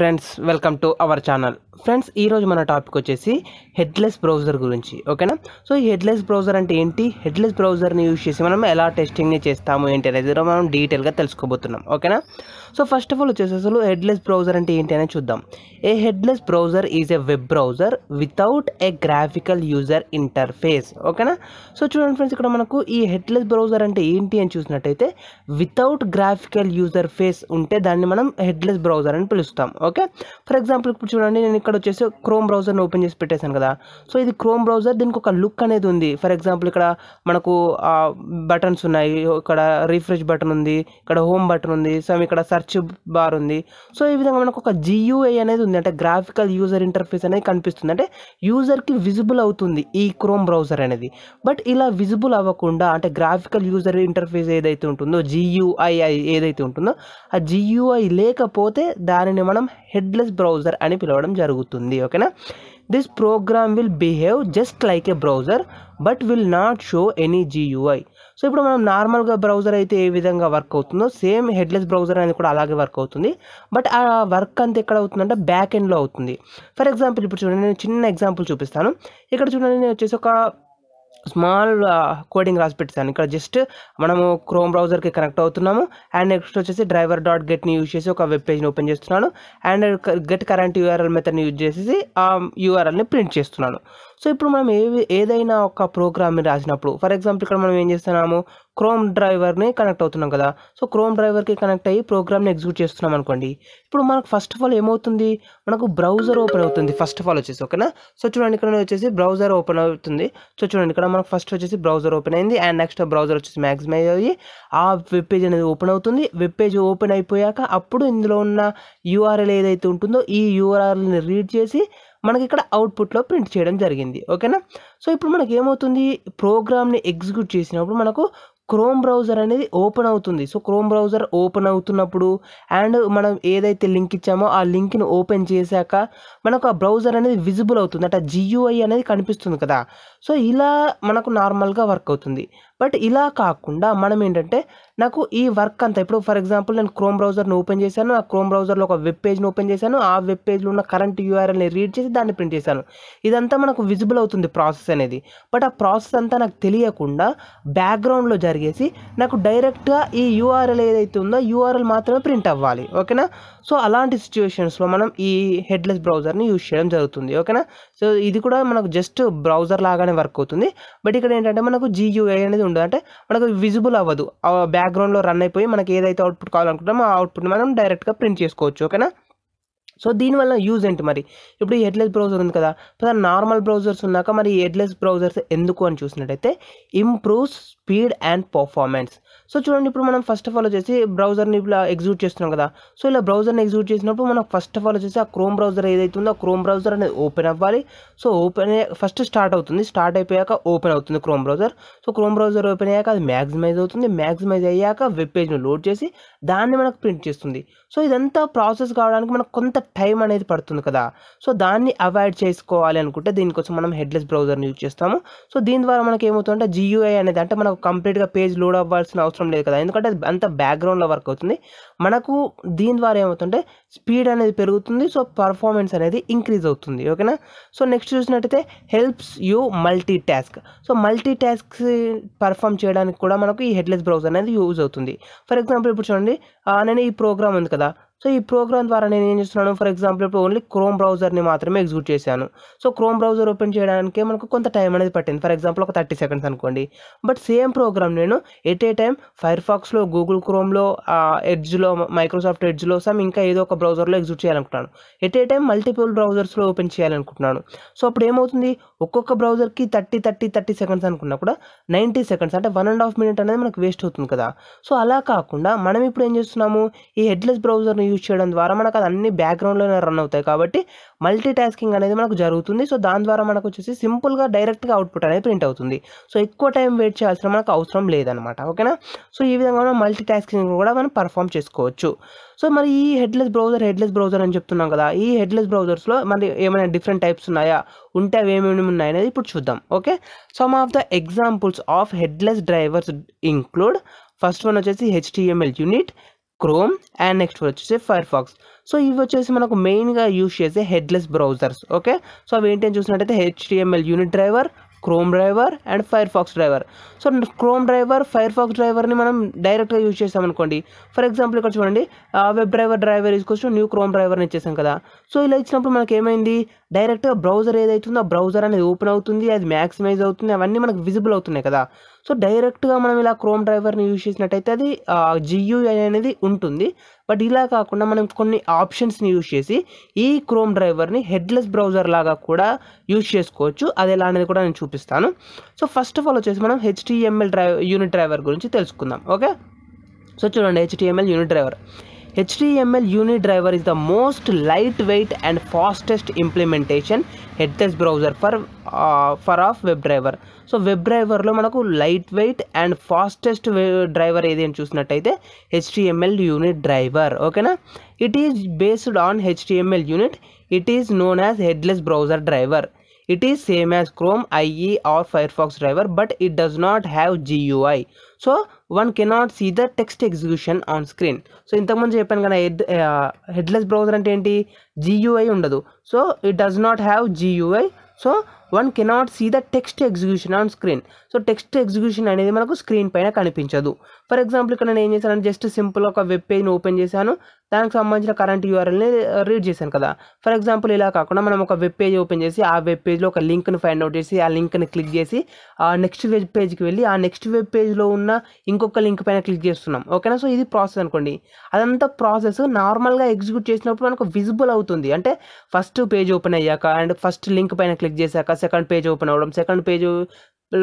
Friends welcome to our channel friends ఈరోజు మన topic వచ్చేసి హెడ్లెస్ బ్రౌజర్ గురించి ఓకేనా సో ఈ హెడ్లెస్ బ్రౌజర్ అంటే ఏంటి హెడ్లెస్ బ్రౌజర్ని యూజ్ చేసి మనం ఎలా టెస్టింగ్ని చేస్తాము ఏంటి అనేది మనం డీటెయిల్గా తెలుసుకోబోతున్నాం ఓకేనా సో ఫస్ట్ ఆఫ్ ఆల్ వచ్చేసి అసలు హెడ్లెస్ బ్రౌజర్ అంటే ఏంటి అనేది చూద్దాం a headless browser is a web browser without a graphical user interface ఓకేనా సో చూడండి ఫ్రెండ్స్ ఇక్కడ మనకు ఈ హెడ్లెస్ బ్రౌజర్ అంటే ఏంటి అని చూసినట్టయితే వితౌట్ గ్రాఫికల్ యూజర్ ఫేస్ ఉంటే దాన్ని మనం హెడ్లెస్ బ్రౌజర్ అని పిలుస్తాం ఓకే ఫర్ ఎగ్జాంపుల్ ఇప్పుడు చూడండి నేను ఇక్కడ వచ్చేసి క్రోమ్ బ్రౌజర్ని ఓపెన్ చేసి పెట్టేశాను కదా సో ఇది క్రోమ్ బ్రౌజర్ దీనికి ఒక లుక్ అనేది ఉంది ఫర్ ఎగ్జాంపుల్ ఇక్కడ మనకు బటన్స్ ఉన్నాయి ఇక్కడ రిఫ్రెష్ బటన్ ఉంది ఇక్కడ హోమ్ బటన్ ఉంది సో ఇక్కడ సెర్చ్ బార్ ఉంది సో ఈ విధంగా మనకు ఒక జియూఐ అనేది ఉంది అంటే గ్రాఫికల్ యూజర్ ఇంటర్ఫేస్ అనేది కనిపిస్తుంది అంటే యూజర్కి విజిబుల్ అవుతుంది ఈ క్రోమ్ బ్రౌజర్ అనేది బట్ ఇలా విజిబుల్ అవ్వకుండా అంటే గ్రాఫికల్ యూజర్ ఇంటర్ఫేస్ ఏదైతే ఉంటుందో జియూఐ ఏదైతే ఉంటుందో ఆ జియూఐ లేకపోతే దానిని మనం హెడ్లెస్ బ్రౌజర్ అని పిలవడం జరుగుతుంది ఓకేనా this program will behave just like a browser but will not show any GUI so ఇప్పుడు మనం నార్మల్గా బ్రౌజర్ అయితే ఏ విధంగా వర్క్ అవుతుందో సేమ్ హెడ్లెస్ బ్రౌజర్ అనేది కూడా అలాగే వర్క్ అవుతుంది బట్ ఆ వర్క్ అంతా ఎక్కడ అవుతుందంటే బ్యాక్ ఎండ్లో అవుతుంది ఫర్ ఎగ్జాంపుల్ ఇప్పుడు చూడండి నేను చిన్న ఎగ్జాంపుల్ చూపిస్తాను ఇక్కడ చూడండి నేను వచ్చేసి ఒక స్మాల్ కోడింగ్ uh, రాసి పెట్టాను ఇక్కడ జస్ట్ మనము క్రోమ్ బ్రౌజర్కి కనెక్ట్ అవుతున్నాము అండ్ నెక్స్ట్ వచ్చేసి డ్రైవర్ డాట్ గెట్ని యూజ్ చేసి ఒక వెబ్ పేజ్ని ఓపెన్ చేస్తున్నాను అండ్ గెట్ కరెంట్ యూఆర్ఎల్ మెథడ్ని యూజ్ చేసేసి ఆ యూఆర్ఎల్ని ప్రింట్ చేస్తున్నాను సో ఇప్పుడు మనం ఏ ఏదైనా ఒక ప్రోగ్రామ్ని రాసినప్పుడు ఫర్ ఎగ్జాంపుల్ ఇక్కడ మనం ఏం చేస్తున్నాము క్రోమ్ డ్రైవర్ని కనెక్ట్ అవుతున్నాం కదా సో క్రోమ్ డ్రైవర్కి కనెక్ట్ అయ్యి ప్రోగ్రామ్ని ఎగ్జిక్యూట్ చేస్తున్నాం అనుకోండి ఇప్పుడు మనకు ఫస్ట్ ఆఫ్ ఆల్ ఏమవుతుంది మనకు బ్రౌజర్ ఓపెన్ అవుతుంది ఫస్ట్ ఆఫ్ ఆల్ వచ్చేసి ఓకేనా సో చూడండి ఇక్కడ వచ్చేసి బ్రౌజర్ ఓపెన్ అవుతుంది సో చూడండి ఇక్కడ మనకు ఫస్ట్ వచ్చేసి బ్రౌజర్ ఓపెన్ అయింది అండ్ నెక్స్ట్ బ్రౌజర్ వచ్చేసి మ్యాక్సిమైజ్ అయ్యి ఆ వెబ్ పేజ్ అనేది ఓపెన్ అవుతుంది వెబ్ పేజ్ ఓపెన్ అయిపోయాక అప్పుడు ఇందులో ఉన్న యూఆర్ఎల్ ఏదైతే ఉంటుందో ఈ యూఆర్ఎల్ని రీడ్ చేసి మనకి ఇక్కడ అవుట్పుట్లో ప్రింట్ చేయడం జరిగింది ఓకేనా సో ఇప్పుడు మనకి ఏమవుతుంది ప్రోగ్రామ్ని ఎగ్జిక్యూట్ చేసినప్పుడు మనకు క్రోమ్ బ్రౌజర్ అనేది ఓపెన్ అవుతుంది సో క్రోమ్ బ్రౌజర్ ఓపెన్ అవుతున్నప్పుడు అండ్ మనం ఏదైతే లింక్ ఇచ్చామో ఆ లింక్ని ఓపెన్ చేశాక మనకు ఆ బ్రౌజర్ అనేది విజిబుల్ అవుతుంది అంటే జియూఐ అనేది కనిపిస్తుంది కదా సో ఇలా మనకు నార్మల్గా వర్క్ అవుతుంది బట్ ఇలా కాకుండా మనం ఏంటంటే నాకు ఈ వర్క్ అంతా ఇప్పుడు ఫర్ ఎగ్జాంపుల్ నేను క్రోమ్ బ్రౌజర్ని ఓపెన్ చేశాను ఆ క్రోమ్ బ్రౌజర్లో ఒక వెబ్ పేజ్ని ఓపెన్ చేశాను ఆ వెబ్ పేజ్లో ఉన్న కరెంట్ యూఆర్ఎల్ని రీడ్ చేసి దాన్ని ప్రింట్ చేశాను ఇదంతా మనకు విజిబుల్ అవుతుంది ప్రాసెస్ అనేది బట్ ఆ ప్రాసెస్ అంతా నాకు తెలియకుండా బ్యాక్గ్రౌండ్లో జరిగేసి నాకు డైరెక్ట్గా ఈ యూఆర్ఎల్ ఏదైతే ఉందో యూఆర్ఎల్ మాత్రమే ప్రింట్ అవ్వాలి ఓకేనా సో అలాంటి సిచ్యువేషన్స్లో మనం ఈ హెడ్లెస్ బ్రౌజర్ని యూజ్ చేయడం జరుగుతుంది ఓకేనా సో ఇది కూడా మనకు జస్ట్ బ్రౌజర్ లాగానే వర్క్ అవుతుంది బట్ ఇక్కడ ఏంటంటే మనకు జియూఐ అనేది ఉండదు అంటే మనకు విజిబుల్ అవ్వదు బ్యాక్గ్రౌండ్లో రన్ అయిపోయి మనకి ఏదైతే అవుట్పుట్ కావాలనుకుంటామో ఆ అవుట్పుట్ మనం డైరెక్ట్గా ప్రింట్ చేసుకోవచ్చు ఓకేనా సో దీనివల్ల యూజ్ ఏంటి మరి ఇప్పుడు హెడ్లెస్ బ్రౌజర్ ఉంది కదా ప్రధాన నార్మల్ బ్రౌజర్స్ ఉన్నాక మరి హెడ్లెస్ బ్రౌజర్స్ ఎందుకు అని చూసినట్టయితే improves speed and performance so చూడండి ఇప్పుడు మనం ఫస్ట్ ఆఫ్ ఆల్ వచ్చేసి బ్రౌజర్ని ఇలా ఎగ్జిక్యూట్ చేస్తున్నాం కదా సో ఇలా బ్రౌజర్ని ఎగ్జిక్యూట్ చేసినప్పుడు మనం ఫస్ట్ ఆఫ్ ఆల్ వచ్చేసి ఆ క్రోమ్ బ్రౌజర్ ఏదైతే ఉందో ఆ క్రోమ్ బ్రౌజర్ అనేది ఓపెన్ అవ్వాలి సో ఓపెన్ ఫస్ట్ స్టార్ట్ అవుతుంది స్టార్ట్ అయిపోయాక ఓపెన్ అవుతుంది Chrome browser so Chrome browser open అయ్యాక అది మ్యాక్సిమైజ్ అవుతుంది మ్యాక్సిమైజ్ అయ్యాక వెబ్ పేజ్ను లోడ్ చేసి దాన్ని మనకు ప్రింట్ చేస్తుంది సో ఇదంతా ప్రాసెస్ కావడానికి మనకు కొంత టైం అనేది పడుతుంది కదా సో దాన్ని అవాయిడ్ చేసుకోవాలి అనుకుంటే దీనికోసం మనం హెడ్లెస్ బ్రౌజర్ని యూజ్ చేస్తాము సో దీని ద్వారా మనకి ఏమవుతుందంటే జియూఐ అనేది అంటే మనకు కంప్లీట్గా పేజ్ లోడ్ అవ్వాల్సిన అవసరం లేదు కదా ఎందుకంటే అంత బ్యాక్గ్రౌండ్లో వర్క్ అవుతుంది మనకు దీని ద్వారా ఏమవుతుంటే స్పీడ్ అనేది పెరుగుతుంది సో పర్ఫార్మెన్స్ అనేది ఇంక్రీజ్ అవుతుంది ఓకేనా సో నెక్స్ట్ చూసినట్టయితే helps you multitask so multitask perform చేయడానికి కూడా మనకు ఈ హెడ్లెస్ బ్రౌజర్ అనేది యూజ్ అవుతుంది ఫర్ ఎగ్జాంపుల్ ఇప్పుడు చూడండి నేను ఈ ప్రోగ్రామ్ ఉంది కదా సో ఈ ప్రోగ్రామ్ ద్వారా నేను ఏం చేస్తున్నాను ఫర్ ఎగ్జాంపుల్ ఇప్పుడు ఓన్లీ క్రోమ్ బ్రౌజర్ని మాత్రమే ఎగ్జిక్యూట్ చేశాను సో క్రోమ్ బ్రౌజర్ ఓపెన్ చేయడానికి మనకు కొంత టైం అనేది పట్టింది ఫర్ ఎగ్జాంపుల్ ఒక థర్టీ సెకండ్స్ అనుకోండి బట్ సేమ్ ప్రోగ్రామ్ నేను ఎట్ ఏ టైం ఫైర్ ఫాక్స్లో గూగుల్ క్రోమ్లో ఎడ్జ్లో మైక్రోసాఫ్ట్ ఎడ్జ్లో సమ్ ఇంకా ఏదో ఒక బ్రౌజర్లో ఎగ్జిక్యూట్ చేయాలనుకుంటున్నాను ఎట్ ఏ టైం మల్టిపుల్ బ్రౌజర్స్లో ఓపెన్ చేయాలనుకుంటున్నాను సో అప్పుడు ఏమవుతుంది ఒక్కొక్క బ్రౌజర్కి థర్టీ థర్టీ థర్టీ సెకండ్స్ అనుకున్నా కూడా నైంటీ సెకండ్స్ అంటే వన్ అండ్ హాఫ్ మినిట్ అనేది మనకు వేస్ట్ అవుతుంది కదా సో అలా కాకుండా మనం ఇప్పుడు ఏం చేస్తున్నాము ఈ హెడ్లెస్ బ్రౌజర్ని యూజ్ చేయడం ద్వారా మనకు అది అన్ని బ్యాక్గ్రౌండ్లోనే రన్ అవుతాయి కాబట్టి మల్టీ టాస్కింగ్ అనేది మనకు జరుగుతుంది సో దాని ద్వారా మనకు వచ్చేసి సింపుల్గా డైరెక్ట్గా అవుట్పుట్ అనేది ప్రింట్ అవుతుంది సో ఎక్కువ టైం వెయిట్ చేయాల్సిన మనకు అవసరం లేదనమాట ఓకేనా సో ఈ విధంగా మనం మల్టీ టాస్కింగ్ కూడా మనం పర్ఫామ్ చేసుకోవచ్చు సో మరి ఈ హెడ్లెస్ బ్రౌజర్ హెడ్లెస్ బ్రౌజర్ అని చెప్తున్నాం కదా ఈ హెడ్లెస్ బ్రౌజర్స్లో మరి ఏమైనా డిఫరెంట్ టైప్స్ ఉన్నాయా ఉంటే అవి ఏమేమి ఉన్నాయి అనేది ఇప్పుడు చూద్దాం okay some of the examples of headless drivers include first one వచ్చేసి HTML unit Chrome and next వచ్చేసి ఫైర్ ఫాక్స్ సో ఇవి వచ్చేసి మనకు మెయిన్గా యూజ్ చేసే హెడ్లెస్ బ్రౌజర్స్ ఓకే సో అవి ఏంటని చూసినట్టయితే HTML unit driver Chrome driver and Firefox driver so Chrome driver Firefox డ్రైవర్ని మనం డైరెక్ట్గా యూజ్ చేసాం అనుకోండి ఫర్ ఎగ్జాంపుల్ ఇక్కడ చూడండి వెబ్ డ్రైవర్ డ్రైవర్ తీసుకొచ్చి న్యూ క్రోమ్ డ్రైవర్ని ఇచ్చేసాం కదా సో ఇలా ఇచ్చినప్పుడు మనకి ఏమైంది డైరెక్ట్గా బ్రౌజర్ ఏదైతుందో ఆ బ్రౌజర్ అనేది ఓపెన్ అవుతుంది అది మ్యాక్సిమైజ్ అవుతుంది అవన్నీ మనకు విజిబుల్ అవుతున్నాయి కదా సో డైరెక్ట్గా మనం ఇలా క్రోమ్ డ్రైవర్ని యూజ్ చేసినట్టయితే అది జియూఐ అనేది ఉంటుంది బట్ ఇలా కాకుండా మనం కొన్ని ఆప్షన్స్ని యూజ్ చేసి ఈ క్రోమ్ డ్రైవర్ని హెడ్లెస్ బ్రౌజర్ లాగా కూడా యూజ్ చేసుకోవచ్చు అది ఎలా అనేది కూడా నేను చూపిస్తాను సో ఫస్ట్ ఆఫ్ ఆల్ వచ్చేసి మనం హెచ్టిఎంఎల్ డ్రైవర్ యూనిట్ డ్రైవర్ గురించి తెలుసుకుందాం ఓకే సో చూడండి HTML unit driver HTML unit driver is the most lightweight and fastest implementation headless browser for for of web driver so web డ్రైవర్లో మనకు lightweight and fastest driver ఏది అని చూసినట్టయితే HTML unit driver ఓకేనా it is based on HTML unit it is known as headless browser driver it is same as chrome ie or firefox driver but it does not have gui so one cannot see the text execution on screen so ఇంతకుముందు చెప్పాను కదా head headless browser అంటే ఏంటి GUI ఉండదు so it does not have GUI so one cannot see the text execution on screen so text execution అనేది మనకు screen పైన కనిపించదు ఫర్ ఎగ్జాంపుల్ ఇక్కడ నేను ఏం చేశాను జస్ట్ సింపుల్ ఒక వెబ్ పేజ్ని ఓపెన్ చేశాను దానికి సంబంధించిన కరెంట్ యూఆర్ఎల్ని రీడ్ చేశాను కదా ఫర్ ఎగ్జాంపుల్ ఇలా కాకుండా మనం ఒక వెబ్ పేజ్ ఓపెన్ చేసి ఆ వెబ్ పేజ్లో ఒక లింక్ని ఫైండ్ అవుట్ చేసి ఆ లింక్ని క్లిక్ చేసి ఆ నెక్స్ట్ వెబ్ పేజ్కి వెళ్ళి ఆ నెక్స్ట్ వెబ్ పేజ్లో ఉన్న ఇంకొక లింక్ పైన క్లిక్ చేస్తున్నాం ఓకేనా సో ఇది ప్రాసెస్ అనుకోండి అదంతా ప్రాసెస్ నార్మల్గా ఎగ్జిక్యూట్ చేసినప్పుడు మనకు విజిబుల్ అవుతుంది అంటే ఫస్ట్ పేజ్ ఓపెన్ అయ్యాక అండ్ ఫస్ట్ లింక్ పైన క్లిక్ చేశాక సెకండ్ పేజ్ ఓపెన్ అవ్వడం సెకండ్ పేజ్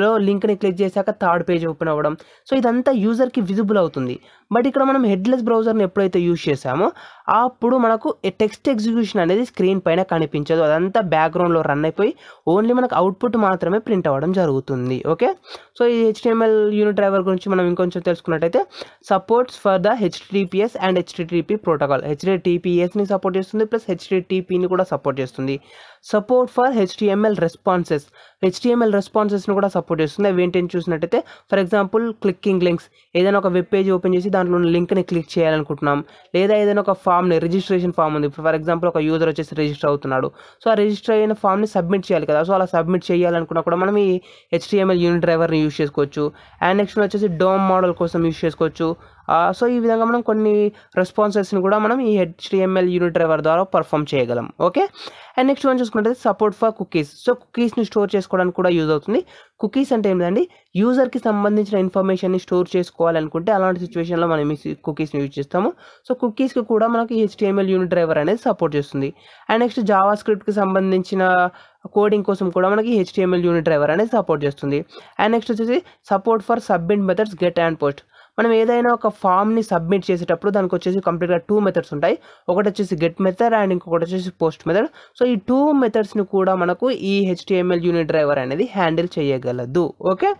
లో లింక్ని క్లిక్ చేశాక థర్డ్ పేజ్ ఓపెన్ అవ్వడం సో ఇదంతా యూజర్కి విజిబుల్ అవుతుంది బట్ ఇక్కడ మనం హెడ్లెస్ బ్రౌజర్ని ఎప్పుడైతే యూజ్ చేసామో అప్పుడు మనకు టెక్స్ట్ ఎగ్జిక్యూషన్ అనేది స్క్రీన్ పైన కనిపించదు అదంతా బ్యాక్గ్రౌండ్లో రన్ అయిపోయి ఓన్లీ మనకు అవుట్పుట్ మాత్రమే ప్రింట్ అవ్వడం జరుగుతుంది ఓకే సో ఈ హెచ్డిఎంఎల్ యూనిట్ డ్రైవర్ గురించి మనం ఇంకొంచెం తెలుసుకున్నట్టయితే supports for the HTTPS and HTTP protocol హెచ్డిటీపీఎస్ని సపోర్ట్ చేస్తుంది ప్లస్ హెచ్డిటీపీని కూడా సపోర్ట్ చేస్తుంది support for HTML responses HTML రెస్పాన్సెస్ని కూడా సపోర్ట్ చేస్తుంది అవి ఏంటంటే చూసినట్టయితే ఫర్ ఎగ్జాంపుల్ క్లిక్కింగ్ లింక్స్ ఏదైనా ఒక వెబ్ పేజ్ ఓపెన్ చేసి దాంట్లో ఉన్న లింక్ని క్లిక్ చేయాలనుకుంటున్నాం లేదా ఏదైనా ఒక ఫామ్ని రిజిస్ట్రేషన్ ఫామ్ ఉంది ఫర్ ఎగ్జాంపుల్ ఒక యూజర్ వచ్చేసి రిజిస్టర్ అవుతున్నాడు సో ఆ రిజిస్టర్ అయిన ఫామ్ని సబ్మిట్ చేయాలి కదా సో అలా సబ్మిట్ చేయాలనుకున్నా కూడా మనం ఈ హెచ్డిఎంఎల్ యూనిట్ డ్రైవర్ని యూజ్ చేసుకోవచ్చు అండ్ నెక్స్ట్ వచ్చేసి డోమ్ మోడల్ కోసం యూజ్ చేసుకోవచ్చు సో ఈ విధంగా మనం కొన్ని రెస్పాన్సెస్ని కూడా మనం ఈ హెచ్డిఎంఎల్ యూనిట్ డ్రైవర్ ద్వారా పర్ఫామ్ చేయగలం ఓకే అండ్ నెక్స్ట్ మనం చూసుకుంటే సపోర్ట్ ఫర్ కుకీస్ సో కుకీస్ని స్టోర్ చేసుకోవడానికి కూడా యూజ్ అవుతుంది కుకీస్ అంటే ఏంటండి యూజర్కి సంబంధించిన ఇన్ఫర్మేషన్ని స్టోర్ చేసుకోవాలనుకుంటే అలాంటి సిచ్యువేషన్లో మనం ఈ కుకీస్ని యూజ్ చేస్తాము సో కుకీస్కి కూడా మనకి హెచ్డిఎంఎల్ యూనిట్ డ్రైవర్ అనేది సపోర్ట్ చేస్తుంది అండ్ నెక్స్ట్ జావా స్క్రిప్ట్కి సంబంధించిన కోడింగ్ కోసం కూడా మనకి హెచ్డిఎంఎల్ యూనిట్ డ్రైవర్ అనేది సపోర్ట్ చేస్తుంది అండ్ నెక్స్ట్ వచ్చేసి support for submit methods get and post మనం ఏదైనా ఒక ఫామ్ని సబ్మిట్ చేసేటప్పుడు దానికి వచ్చేసి కంప్లీట్గా టూ మెథడ్స్ ఉంటాయి ఒకటి వచ్చేసి గెట్ మెథడ్ అండ్ ఇంకొకటి వచ్చేసి పోస్ట్ మెథడ్ సో ఈ టూ మెథడ్స్ని కూడా మనకు ఈ హెచ్టిఎంఎల్ యూనిట్ డ్రైవర్ అనేది హ్యాండిల్ చేయగలదు ఓకే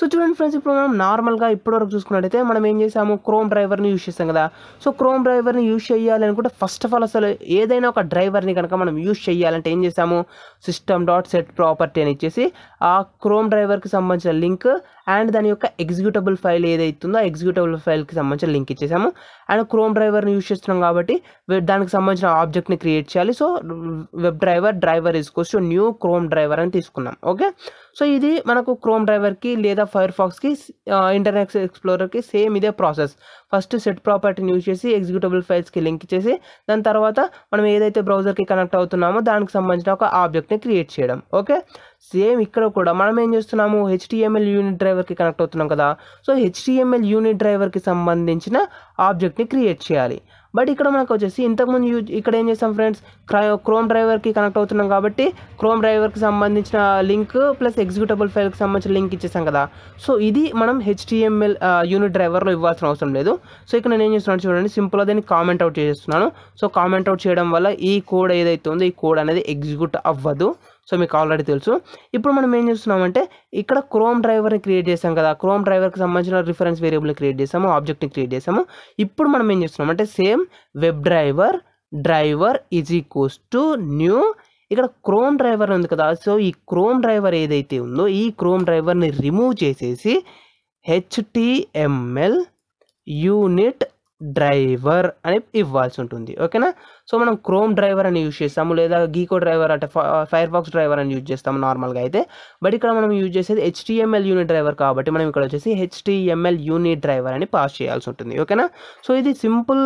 సో చూడండి ఫ్రెండ్స్ ఇప్పుడు మనం నార్మల్గా ఇప్పటివరకు చూసుకున్నట్టయితే మనం ఏం చేసాము క్రోమ్ డ్రైవర్ని యూజ్ చేస్తాం కదా సో క్రోమ్ డ్రైవర్ని యూజ్ చేయాలి అనుకుంటే ఫస్ట్ ఆఫ్ ఆల్ అసలు ఏదైనా ఒక డ్రైవర్ని కనుక మనం యూజ్ చేయాలంటే ఏం చేసాము సిస్టమ్ డాట్ సెట్ ప్రాపర్టీ అని ఇచ్చేసి ఆ క్రోమ్ డ్రైవర్కి సంబంధించిన లింక్ అండ్ దాని యొక్క ఎగ్జిక్యూటబుల్ ఫైల్ ఏదైతుందో ఆ ఎగ్జిక్యూటబుల్ ఫైల్కి సంబంధించిన లింక్ ఇచ్చేసాము అండ్ క్రోమ్ డ్రైవర్ని యూజ్ చేస్తున్నాం కాబట్టి దానికి సంబంధించిన ఆబ్జెక్ట్ని క్రియేట్ చేయాలి so web driver driver is equals new Chrome driver అని తీసుకున్నాం ఓకే సో ఇది మనకు క్రోమ్ డ్రైవర్కి లేదా ఫైర్ ఫాక్స్కి ఇంటర్నెట్ ఎక్స్ప్లోరర్కి సేమ్ ఇదే ప్రాసెస్ ఫస్ట్ సెట్ ప్రాపర్టీని యూజ్ చేసి ఎగ్జిక్యూటబుల్ ఫైల్స్కి లింక్ చేసి దాని తర్వాత మనం ఏదైతే బ్రౌజర్కి కనెక్ట్ అవుతున్నామో దానికి సంబంధించిన ఒక ఆబ్జెక్ట్ని క్రియేట్ చేయడం ఓకే సేమ్ ఇక్కడ కూడా మనం ఏం చేస్తున్నాము హెచ్టిఎంఎల్ యూనిట్ డ్రైవర్కి కనెక్ట్ అవుతున్నాం కదా సో హెచ్టిఎంఎల్ యూనిట్ డ్రైవర్కి సంబంధించిన ఆబ్జెక్ట్ని క్రియేట్ చేయాలి బట్ ఇక్కడ మనకు వచ్చేసి ఇంతకుముందు యూజ్ ఇక్కడ ఏం చేస్తాం ఫ్రెండ్స్ క్రోమ్ డ్రైవర్కి కనెక్ట్ అవుతున్నాం కాబట్టి క్రోమ్ డ్రైవర్కి సంబంధించిన లింక్ ప్లస్ ఎగ్జిక్యూటబుల్ ఫైల్కి సంబంధించిన లింక్ ఇచ్చేసాం కదా సో ఇది మనం హెచ్టిఎంఎల్ యూనిట్ డ్రైవర్లో ఇవ్వాల్సిన అవసరం లేదు సో ఇక్కడ నేను ఏం చేస్తున్నాను చూడండి సింపుల్గా దీన్ని కామెంట్ అవుట్ చేస్తున్నాను సో కామెంట్ అవుట్ చేయడం వల్ల ఈ కోడ్ ఏదైతే ఉందో ఈ కోడ్ అనేది ఎగ్జిక్యూట్ అవ్వదు సో మీకు ఆల్రెడీ తెలుసు ఇప్పుడు మనం ఏం చేస్తున్నామంటే ఇక్కడ క్రోమ్ డ్రైవర్ని క్రియేట్ చేసాం కదా క్రోమ్ డ్రైవర్కి సంబంధించిన రిఫరెన్స్ వేరియబుల్ క్రియేట్ చేసాము ఆబ్జెక్ట్ని క్రియేట్ చేసాము ఇప్పుడు మనం ఏం చేస్తున్నాం అంటే same web driver driver is equals to new ఇక్కడ క్రోమ్ డ్రైవర్ ఉంది కదా సో ఈ క్రోమ్ డ్రైవర్ ఏదైతే ఉందో ఈ క్రోమ్ డ్రైవర్ని రిమూవ్ చేసేసి హెచ్టిఎంఎల్ యూనిట్ డ్రైవర్ అని ఇవ్వాల్సి ఉంటుంది ఓకేనా సో మనం క్రోమ్ డ్రైవర్ అని యూజ్ చేస్తాము లేదా గీకో డ్రైవర్ అంటే ఫైర్ బాక్స్ డ్రైవర్ అని యూజ్ చేస్తాము నార్మల్గా అయితే బట్ ఇక్కడ మనం యూజ్ చేసేది హెచ్టిఎంఎల్ యూనిట్ డ్రైవర్ కాబట్టి మనం ఇక్కడ వచ్చేసి హెచ్టిఎంఎల్ యూనిట్ డ్రైవర్ అని పాస్ చేయాల్సి ఉంటుంది ఓకేనా సో ఇది సింపుల్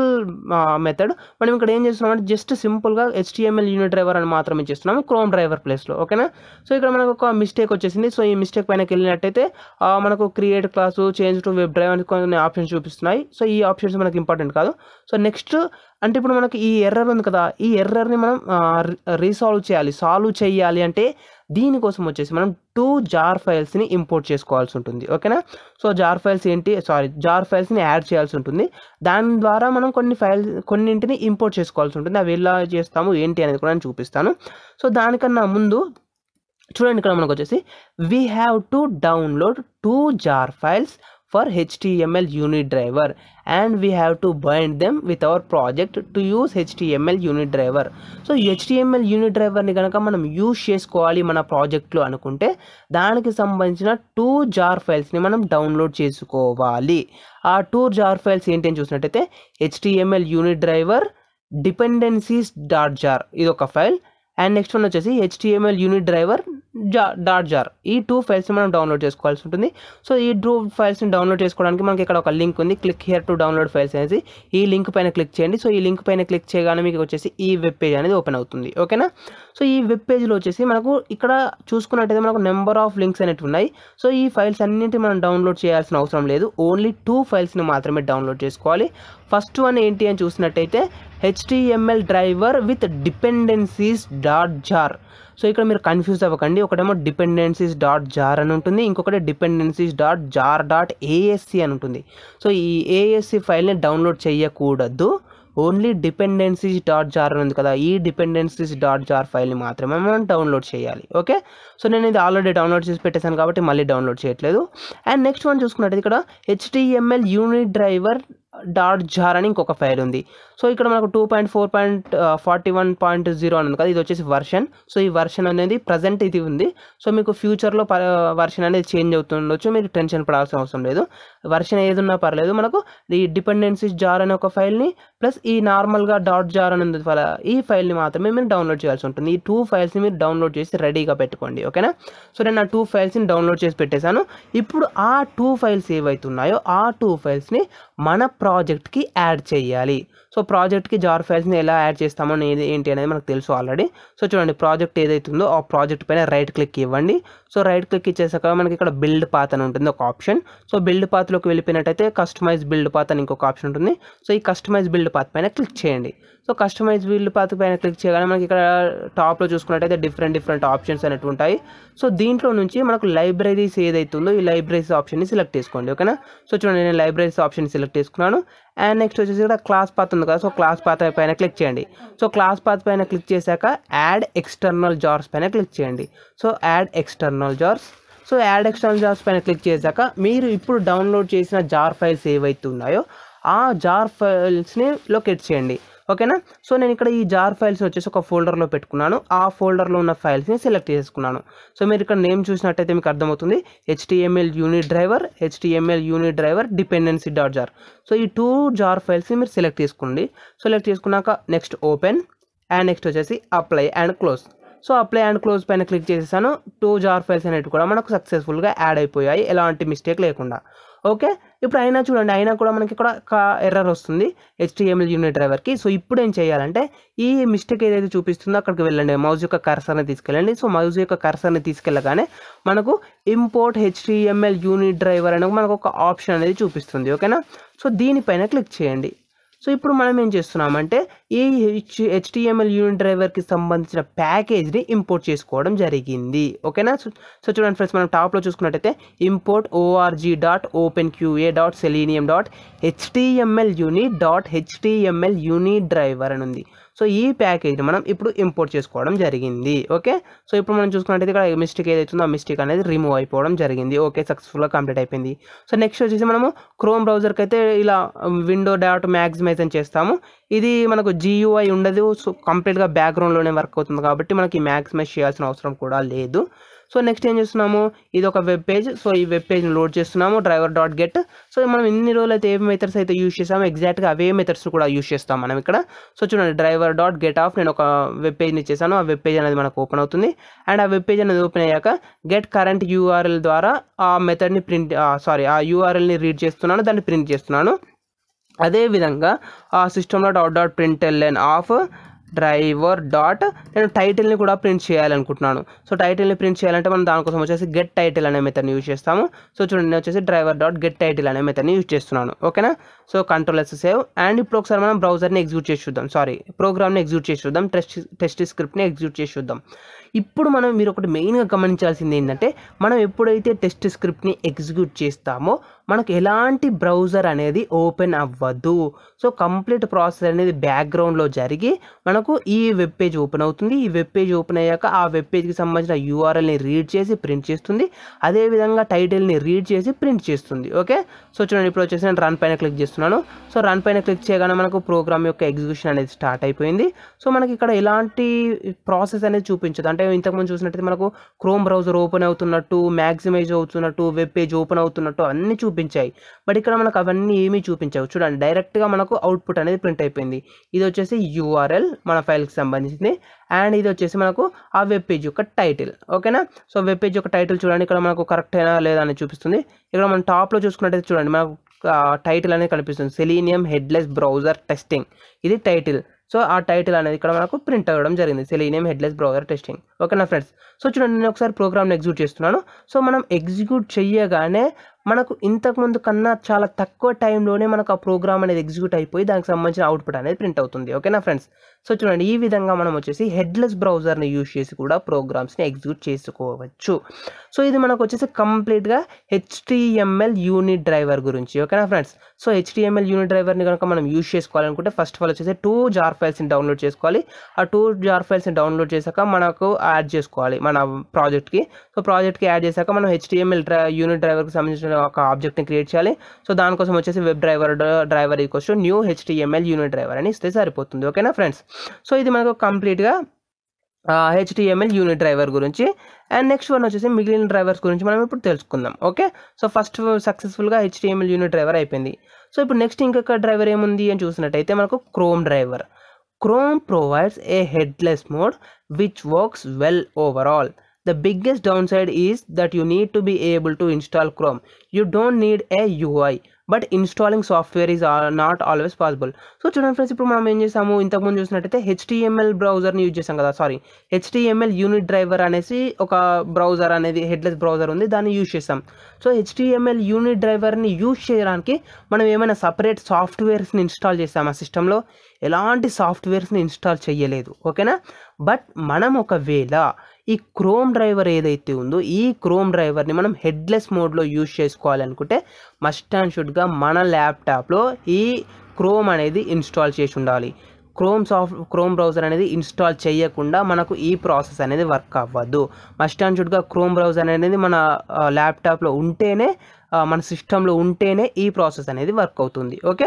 మెథడ్ uh, మనం ఇక్కడ ఏం చేస్తున్నాం అంటే జస్ట్ సింపుల్గా హెచ్టిఎంఎల్ యూనిట్ డ్రైవర్ అని మాత్రమే చేస్తున్నాము క్రోమ్ డ్రైవర్ ప్లేస్లో ఓకేనా సో ఇక్కడ మనకు ఒక మిస్టేక్ వచ్చేసింది సో ఈ మిస్టేక్ పైనకి వెళ్ళినట్టయితే uh, మనకు create class change to web driver కొన్ని ఆప్షన్స్ చూపిస్తున్నాయి సో ఈ ఆప్షన్స్ మనకి ఇంపార్టెంట్ కాదు సో నెక్స్ట్ అంటే ఇప్పుడు మనకు ఈ ఎర్రర్ ఉంది కదా ఈ ఎర్రర్ని మనం రీసాల్వ్ చేయాలి సాల్వ్ చేయాలి అంటే దీనికోసం వచ్చేసి మనం టూ జార్ ఫైల్స్ని ఇంపోర్ట్ చేసుకోవాల్సి ఉంటుంది ఓకేనా సో జార్ ఫైల్స్ ఏంటి సారీ జార్ ఫైల్స్ని యాడ్ చేయాల్సి ఉంటుంది దాని ద్వారా మనం కొన్ని ఫైల్స్ కొన్నింటిని ఇంపోర్ట్ చేసుకోవాల్సి ఉంటుంది అవి ఎలా చేస్తాము ఏంటి అనేది కూడా నేను చూపిస్తాను సో దానికన్నా ముందు చూడండి ఇక్కడ మనకు వచ్చేసి we have to download two jar files for HTML UniDriver and we have to bind them with our project to use HTML UniDriver. So HTML UniDriverని కనుక మనం యూజ్ చేసుకోవాలి మన ప్రాజెక్ట్లో అనుకుంటే దానికి సంబంధించిన టూ జార్ ఫైల్స్ని మనం డౌన్లోడ్ చేసుకోవాలి ఆ టూ జార్ ఫైల్స్ ఏంటి అని చూసినట్టయితే HTML unit driver dependencies dot jar ఇది ఒక ఫైల్ అండ్ నెక్స్ట్ వన్ వచ్చేసి హెచ్టిఎంఎల్ యూనిట్ డ్రైవర్ జా డాట్ జార్ ఈ టూ ఫైల్స్ని మనం డౌన్లోడ్ చేసుకోవాల్సి ఉంటుంది సో ఈ టూ ఫైల్స్ని డౌన్లోడ్ చేసుకోవడానికి మనకి ఇక్కడ ఒక లింక్ ఉంది click here to download files అనేసి ఈ లింక్ పైన క్లిక్ చేయండి సో ఈ లింక్ పైన క్లిక్ చేయగానే మీకు వచ్చేసి ఈ వెబ్ పేజ్ అనేది ఓపెన్ అవుతుంది ఓకేనా సో ఈ వెబ్ పేజ్లో వచ్చేసి మనకు ఇక్కడ చూసుకున్నట్టయితే మనకు నెంబర్ ఆఫ్ లింక్స్ అనేవి ఉన్నాయి సో ఈ ఫైల్స్ అన్నింటి మనం డౌన్లోడ్ చేయాల్సిన అవసరం లేదు ఓన్లీ టూ ఫైల్స్ని మాత్రమే డౌన్లోడ్ చేసుకోవాలి ఫస్ట్ వన్ ఏంటి అని చూసినట్టయితే HTML driver with dependencies dot jar so ఇక్కడ మీరు కన్ఫ్యూజ్ అవ్వకండి ఒకటేమో డిపెండెన్సీస్ డాట్ జార్ అని ఉంటుంది ఇంకొకటి dependencies dot jar dot ASC అని ఉంటుంది సో ఈ ఏఎస్సి ఫైల్ని డౌన్లోడ్ చేయకూడదు ఓన్లీ డిపెండెన్సీస్ డాట్ జార్ అని ఉంది కదా ఈ డిపెండెన్సీస్ డాట్ జార్ ఫైల్ని మాత్రమే మనం డౌన్లోడ్ చేయాలి ఓకే సో నేను ఇది ఆల్రెడీ డౌన్లోడ్ చేసి పెట్టేశాను కాబట్టి మళ్ళీ డౌన్లోడ్ చేయట్లేదు అండ్ నెక్స్ట్ వన్ చూసుకున్నట్టు ఇక్కడ HTML unit driver dot jar అని ఇంకొక ఫైల్ ఉంది సో ఇక్కడ మనకు two point four point forty one point zero అని ఉంది కదా ఇది వచ్చేసి వర్షన్ సో ఈ వర్షన్ అనేది ప్రజెంట్ ఇది ఉంది సో మీకు ఫ్యూచర్లో వర్షన్ uh, అనేది చేంజ్ అవుతుండొచ్చు మీరు టెన్షన్ పడాల్సిన అవసరం లేదు వర్షన్ ఏది ఉన్నా పర్లేదు మనకు ఈ డిపెండెన్సీస్ జార్ అనే ఒక ఫైల్ని ప్లస్ ఈ నార్మల్గా డాట్ జార్ అని ఉంది ఈ ఫైల్ని మాత్రమే మీరు డౌన్లోడ్ చేయాల్సి ఉంటుంది ఈ టూ ఫైల్స్ని మీరు డౌన్లోడ్ చేసి రెడీగా పెట్టుకోండి ఓకేనా సో నేను ఆ టూ ఫైల్స్ని డౌన్లోడ్ చేసి పెట్టేశాను ఇప్పుడు ఆ టూ ఫైల్స్ ఏవైతున్నాయో ఆ టూ ఫైల్స్ని మన ప్రాజెక్ట్కి యాడ్ చేయాలి సో ప్రాజెక్ట్కి జార్ ఫైల్స్ని ఎలా యాడ్ చేస్తామో ఏంటి అనేది మనకు తెలుసు ఆల్రెడీ సో చూడండి ప్రాజెక్ట్ ఏదైతుందో ఆ ప్రాజెక్ట్ పైన రైట్ క్లిక్ ఇవ్వండి సో రైట్ క్లిక్ ఇచ్చేసాక మనకి ఇక్కడ బిల్డ్ పాత్ అని ఉంటుంది ఒక ఆప్షన్ సో బిల్డ్ పాత్లోకి వెళ్ళిపోయినట్టయితే కస్టమైజ్ బిల్డ్ పాత్ అని ఇంకొక ఆప్షన్ ఉంటుంది సో ఈ కస్టమైజ్ బిల్డ్ పాత్ పైన క్లిక్ చేయండి సో కస్టమైజ్ బిల్డ్ పాత్ పైన క్లిక్ చేయగానే మనకి ఇక్కడ టాప్లో చూసుకున్నట్టయితే డిఫరెంట్ డిఫరెంట్ ఆప్షన్స్ అనేవి ఉంటాయి సో దీంట్లో నుంచి మనకు లైబ్రరీస్ ఏదైతుందో ఈ లైబ్రరీస్ ఆప్షన్ని సెలెక్ట్ చేసుకోండి ఓకేనా సో చూడండి నేను లైబ్రరీస్ ఆప్షన్ సెలెక్ట్ చేసుకున్నాను అండ్ నెక్స్ట్ వచ్చేసి ఇక్కడ క్లాస్ పాత్ ఉంది కదా సో క్లాస్ పాత్ పైన క్లిక్ చేయండి సో క్లాస్ పాత్ పైన క్లిక్ చేశాక యాడ్ ఎక్స్టర్నల్ జార్స్ పైన క్లిక్ చేయండి so add external external jars so add external jars పైన క్లిక్ చేశాక మీరు ఇప్పుడు డౌన్లోడ్ చేసిన జార్ ఫైల్స్ ఏవైతే ఉన్నాయో ఆ జార్ ఫైల్స్ని లొకేట్ చేయండి ఓకేనా సో నేను ఇక్కడ ఈ జార్ ఫైల్స్ వచ్చేసి ఒక ఫోల్డర్లో పెట్టుకున్నాను ఆ ఫోల్డర్లో ఉన్న ఫైల్స్ని సెలెక్ట్ చేసుకున్నాను సో మీరు ఇక్కడ నేమ్ చూసినట్టయితే మీకు అర్థమవుతుంది HTML unit driver HTML unit driver dependency dot jar so ఈ టూ జార్ ఫైల్స్ని మీరు సెలెక్ట్ చేసుకోండి సెలెక్ట్ చేసుకున్నాక నెక్స్ట్ ఓపెన్ అండ్ నెక్స్ట్ వచ్చేసి apply and close so apply and close పైన క్లిక్ చేసేసాను టూ జార్ ఫైల్స్ అనేవి కూడా మనకు సక్సెస్ఫుల్గా యాడ్ అయిపోయాయి ఎలాంటి మిస్టేక్ లేకుండా ఓకే ఇప్పుడు అయినా చూడండి అయినా కూడా మనకి ఇక్కడ ఎర్రర్ వస్తుంది హెచ్టిఎంఎల్ యూనిట్ డ్రైవర్కి సో ఇప్పుడు ఏం చేయాలంటే ఈ మిస్టేక్ ఏదైతే చూపిస్తుందో అక్కడికి వెళ్ళండి మౌజ్ యొక్క కర్సర్ని తీసుకెళ్ళండి సో మౌజ్ యొక్క కర్సర్ని తీసుకెళ్ళగానే మనకు ఇంపోర్ట్ హెచ్టిఎంఎల్ యూనిట్ డ్రైవర్ అనేది మనకు ఒక ఆప్షన్ అనేది చూపిస్తుంది ఓకేనా సో దీనిపైన క్లిక్ చేయండి సో ఇప్పుడు మనం ఏం చేస్తున్నామంటే ఈ హెచ్ హెచ్టిఎంఎల్ యూనిట్ డ్రైవర్కి సంబంధించిన ప్యాకేజ్ని ఇంపోర్ట్ చేసుకోవడం జరిగింది ఓకేనా సో చూడండి ఫ్రెండ్స్ మనం టాప్లో చూసుకున్నట్టయితే import ORG dot open QA dot Selenium dot HTML unit dot HTML unit driver అని ఉంది సో ఈ ప్యాకేజ్ని మనం ఇప్పుడు ఇంపోర్ట్ చేసుకోవడం జరిగింది ఓకే సో ఇప్పుడు మనం చూసుకున్నట్టయితే ఇక్కడ మిస్టేక్ ఏదైతుందో ఆ మిస్టేక్ అనేది రిమూవ్ అయిపోవడం జరిగింది ఓకే సక్సెస్ఫుల్గా కంప్లీట్ అయిపోయింది సో నెక్స్ట్ వచ్చేసి మనము క్రోమ్ బ్రౌజర్కి అయితే ఇలా విండో డాట్ మ్యాక్సిమైజన్ చేస్తాము ఇది మనకు జియూఐ ఉండదు సో కంప్లీట్గా బ్యాక్గ్రౌండ్లోనే వర్క్ అవుతుంది కాబట్టి మనకి మ్యాక్సిమైజ్ చేయాల్సిన అవసరం కూడా లేదు సో నెక్స్ట్ ఏం చేస్తున్నాము ఇది ఒక వెబ్ పేజ్ సో ఈ వెబ్ పేజ్ని లోడ్ చేస్తున్నాము డ్రైవర్ డాట్ గెట్ సో మనం ఇన్ని రోజులు అయితే ఏ మెథడ్స్ అయితే యూస్ చేస్తామో ఎగ్జాక్ట్గా అవే మెథడ్స్ కూడా యూజ్ చేస్తాం మనం ఇక్కడ సో చూడండి డ్రైవర్ డాట్ గెట్ ఆఫ్ నేను ఒక వెబ్ పేజ్ని ఇచ్చేసాను ఆ వెబ్ పేజ్ అనేది మనకు ఓపెన్ అవుతుంది అండ్ ఆ వెబ్ పేజ్ అనేది ఓపెన్ అయ్యాక గెట్ కరెంట్ యూఆర్ఎల్ ద్వారా ఆ మెథడ్ని ప్రింట్ సారీ ఆ యూఆర్ఎల్ని రీడ్ చేస్తున్నాను దాన్ని ప్రింట్ చేస్తున్నాను అదేవిధంగా ఆ system dot dot print LN of driver dot నేను టైటిల్ని కూడా ప్రింట్ చేయాలనుకుంటున్నాను సో టైటిల్ని ప్రింట్ చేయాలంటే మనం దానికోసం వచ్చేసి గెట్ టైటిల్ అనే మెథడ్ని యూజ్ చేస్తాము సో చూడండి నేను వచ్చేసి డ్రైవర్ డాట్ గెట్ టైటిల్ అనే మెథడ్ని యూజ్ చేస్తున్నాను ఓకేనా so control S save and ఇప్పుడు ఒకసారి మనం బ్రౌజర్ని ఎగ్జిక్యూట్ చేసి చూద్దాం సారీ ప్రోగ్రామ్ని ఎగ్జిక్యూట్ చేసి చూద్దాం టెస్ట్ టెస్ట్ స్క్రిప్ట్ని ఎగ్జిక్యూట్ చేసి చూద్దాం ఇప్పుడు మనం మీరు ఒకటి మెయిన్గా గమనించాల్సింది ఏంటంటే మనం ఎప్పుడైతే టెస్ట్ స్క్రిప్ట్ని ఎగ్జిక్యూట్ చేస్తామో మనకు ఎలాంటి బ్రౌజర్ అనేది ఓపెన్ అవ్వదు సో కంప్లీట్ ప్రాసెస్ అనేది బ్యాక్గ్రౌండ్లో జరిగి మనకు ఈ వెబ్ పేజ్ ఓపెన్ అవుతుంది ఈ వెబ్ పేజ్ ఓపెన్ అయ్యాక ఆ వెబ్ పేజ్కి సంబంధించిన యూఆర్ఎల్ని రీడ్ చేసి ప్రింట్ చేస్తుంది అదేవిధంగా టైటిల్ని రీడ్ చేసి ప్రింట్ చేస్తుంది ఓకే సో చూడండి ఇప్పుడు వచ్చేసి నేను రన్ పైన క్లిక్ చేస్తున్నాను సో రన్ పైన క్లిక్ చేయగానే మనకు ప్రోగ్రామ్ యొక్క ఎగ్జిక్యూషన్ అనేది స్టార్ట్ అయిపోయింది సో మనకి ఇక్కడ ఎలాంటి ప్రాసెస్ అనేది చూపించదు అంటే ఇంతకుముందు చూసినట్టయితే మనకు క్రోమ్ బ్రౌజర్ ఓపెన్ అవుతున్నట్టు మ్యాక్సిమైజ్ అవుతున్నట్టు వెబ్ పేజ్ ఓపెన్ అవుతున్నట్టు అన్ని చూపి చూపించాయి బట్ ఇక్కడ మనకు అవన్నీ ఏమీ చూపించవు చూడండి డైరెక్ట్గా మనకు అవుట్పుట్ అనేది ప్రింట్ అయిపోయింది ఇది వచ్చేసి యూఆర్ఎల్ మన ఫైల్కి సంబంధించింది అండ్ ఇది వచ్చేసి మనకు ఆ వెబ్ పేజ్ యొక్క టైటిల్ ఓకేనా సో వెబ్ పేజ్ యొక్క టైటిల్ చూడండి ఇక్కడ మనకు కరెక్ట్ అయినా లేదా అని చూపిస్తుంది ఇక్కడ మనం టాప్లో చూసుకున్నట్టయితే చూడండి మనకు టైటిల్ అనేది కనిపిస్తుంది సెలీనియం హెడ్లెస్ బ్రౌజర్ టెస్టింగ్ ఇది టైటిల్ సో ఆ టైటిల్ అనేది ఇక్కడ మనకు ప్రింట్ అవ్వడం జరిగింది సెలీనియం హెడ్లెస్ బ్రౌజర్ టెస్టింగ్ ఓకేనా ఫ్రెండ్స్ సో చూడండి నేను ఒకసారి ప్రోగ్రామ్ని ఎగ్జిక్యూట్ చేస్తున్నాను సో మనం ఎగ్జిక్యూట్ చేయగానే మనకు ఇంతకుముందు కన్నా చాలా తక్కువ టైంలోనే మనకు ఆ ప్రోగ్రామ్ అనేది ఎగ్జిక్యూట్ అయిపోయి దానికి సంబంధించిన అవుట్పుట్ అనేది ప్రింట్ అవుతుంది ఓకేనా ఫ్రెండ్స్ సో చూడండి ఈ విధంగా మనం వచ్చేసి హెడ్లెస్ బ్రౌజర్ని యూజ్ చేసి కూడా ప్రోగ్రామ్స్ని ఎగ్జిక్యూట్ చేసుకోవచ్చు సో ఇది మనకు వచ్చేసి కంప్లీట్గా హెచ్టిఎంఎల్ యూనిట్ డ్రైవర్ గురించి ఓకేనా ఫ్రెండ్స్ సో హెచ్టిఎంఎల్ యూనిట్ డ్రైవర్ని కనుక మనం యూజ్ చేసుకోవాలనుకుంటే ఫస్ట్ ఆఫ్ ఆల్ వచ్చేసి టూ జార్ ఫైల్స్ని డౌన్లోడ్ చేసుకోవాలి ఆ టూ జార్ ఫైల్స్ని డౌన్లోడ్ చేశాక మనకు యాడ్ చేసుకోవాలి మన ప్రాజెక్ట్కి సో ప్రాజెక్ట్కి యాడ్ చేశాక మనం హెచ్టిఎంఎల్ డ్రై యూనిట్ డ్రైవర్కి సంబంధించిన ఒక ఆబ్జెక్ట్ని క్రియేట్ చేయాలి సో దానికోసం వచ్చేసి web driver driver equals new HTML unit driver అని ఇస్తే సరిపోతుంది ఓకేనా ఫ్రెండ్స్ సో ఇది మనకు కంప్లీట్గా హెచ్డిఎంఎల్ యూనిట్ డ్రైవర్ గురించి అండ్ నెక్స్ట్ వన్ వచ్చేసి మిగిలిన డ్రైవర్స్ గురించి మనం ఇప్పుడు తెలుసుకుందాం ఓకే సో ఫస్ట్ సక్సెస్ఫుల్గా హెచ్డిఎంఎల్ యూనిట్ డ్రైవర్ అయిపోయింది సో ఇప్పుడు నెక్స్ట్ ఇంకొక డ్రైవర్ ఏముంది అని చూసినట్టయితే మనకు Chrome driver Chrome provides a headless mode which works well overall the biggest downside is that you need to be able to install chrome you don't need a ui but installing software is not always possible so చూడండి friends ఇప్పుడు మనం ఏం చేసాము ఇంతకుముందు చూసినట్టయితే HTML బ్రౌజర్ని use చేసాం కదా sorry HTML unit driver అనేసి ఒక బ్రౌజర్ అనేది హెడ్లెస్ బ్రౌజర్ ఉంది దాన్ని యూజ్ చేసాం సో హెచ్టీఎంఎల్ యూనిట్ డ్రైవర్ని యూజ్ చేయడానికి మనం ఏమైనా సపరేట్ సాఫ్ట్వేర్స్ని ఇన్స్టాల్ చేసాం ఆ సిస్టంలో ఎలాంటి సాఫ్ట్వేర్స్ని ఇన్స్టాల్ చేయలేదు ఓకేనా బట్ మనం ఒకవేళ ఈ క్రోమ్ డ్రైవర్ ఏదైతే ఉందో ఈ క్రోమ్ డ్రైవర్ని మనం హెడ్లెస్ మోడ్లో యూజ్ చేసుకోవాలనుకుంటే మస్ట్ అండ్ షుడ్గా మన ల్యాప్టాప్లో ఈ క్రోమ్ అనేది ఇన్స్టాల్ చేసి ఉండాలి క్రోమ్ సాఫ్ట్ క్రోమ్ బ్రౌజర్ అనేది ఇన్స్టాల్ చేయకుండా మనకు ఈ ప్రాసెస్ అనేది వర్క్ అవ్వద్దు మస్ట్ అండ్ షుడ్గా క్రోమ్ బ్రౌజర్ అనేది మన ల్యాప్టాప్లో ఉంటేనే మన సిస్టంలో ఉంటేనే ఈ ప్రాసెస్ అనేది వర్క్ అవుతుంది ఓకే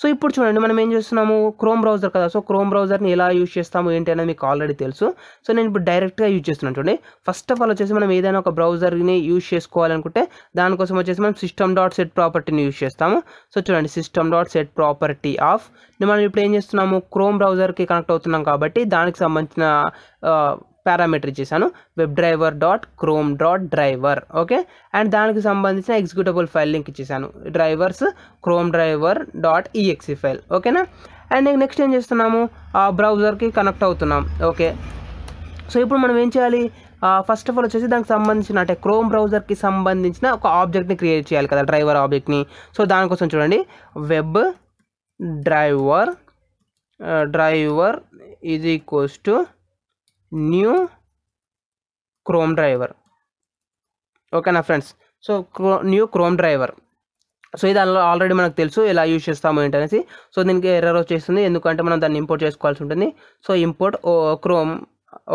సో ఇప్పుడు చూడండి మనం ఏం చేస్తున్నాము క్రోమ్ బ్రౌజర్ కదా సో క్రోమ్ బ్రౌజర్ని ఎలా యూజ్ చేస్తాము ఏంటి అనేది మీకు ఆల్రెడీ తెలుసు సో నేను ఇప్పుడు డైరెక్ట్గా యూజ్ చేస్తున్నాను చూడండి ఫస్ట్ ఆఫ్ ఆల్ వచ్చేసి మనం ఏదైనా ఒక బ్రౌజర్ని యూజ్ చేసుకోవాలనుకుంటే దానికోసం వచ్చేసి మనం సిస్టమ్ డాట్ సెట్ ప్రాపర్టీని యూజ్ చేస్తాము సో చూడండి system dot set property of మనం ఇప్పుడు ఏం చేస్తున్నాము క్రోమ్ బ్రౌజర్కి కనెక్ట్ అవుతున్నాం కాబట్టి దానికి సంబంధించిన పారామీటర్ ఇచ్చేసాను web driver dot Chrome dot driver okay and దానికి సంబంధించిన ఎగ్జిక్యూటబుల్ ఫైల్ లింక్ ఇచ్చేసాను drivers Chrome driver dot EXE file ఓకేనా అండ్ నెక్స్ట్ ఏం చేస్తున్నాము ఆ బ్రౌజర్కి కనెక్ట్ అవుతున్నాం ఓకే సో ఇప్పుడు మనం ఏం చేయాలి ఫస్ట్ ఆఫ్ ఆల్ వచ్చేసి దానికి సంబంధించిన అంటే క్రోమ్ బ్రౌజర్కి సంబంధించిన ఒక ఆబ్జెక్ట్ని క్రియేట్ చేయాలి కదా డ్రైవర్ ఆబ్జెక్ట్ని సో దానికోసం చూడండి వెబ్ డ్రైవర్ డ్రైవర్ ఇది equals to new Chrome driver ఓకేనా ఫ్రెండ్స్ సో క్రో న్యూ క్రోమ్ డ్రైవర్ సో ఇది ఆల్రెడీ మనకు తెలుసు ఎలా యూజ్ చేస్తాము ఏంటనేసి సో దీనికి ఎర్రర్ వచ్చేస్తుంది ఎందుకంటే మనం దాన్ని ఇంపోర్ట్ చేసుకోవాల్సి ఉంటుంది so import Chrome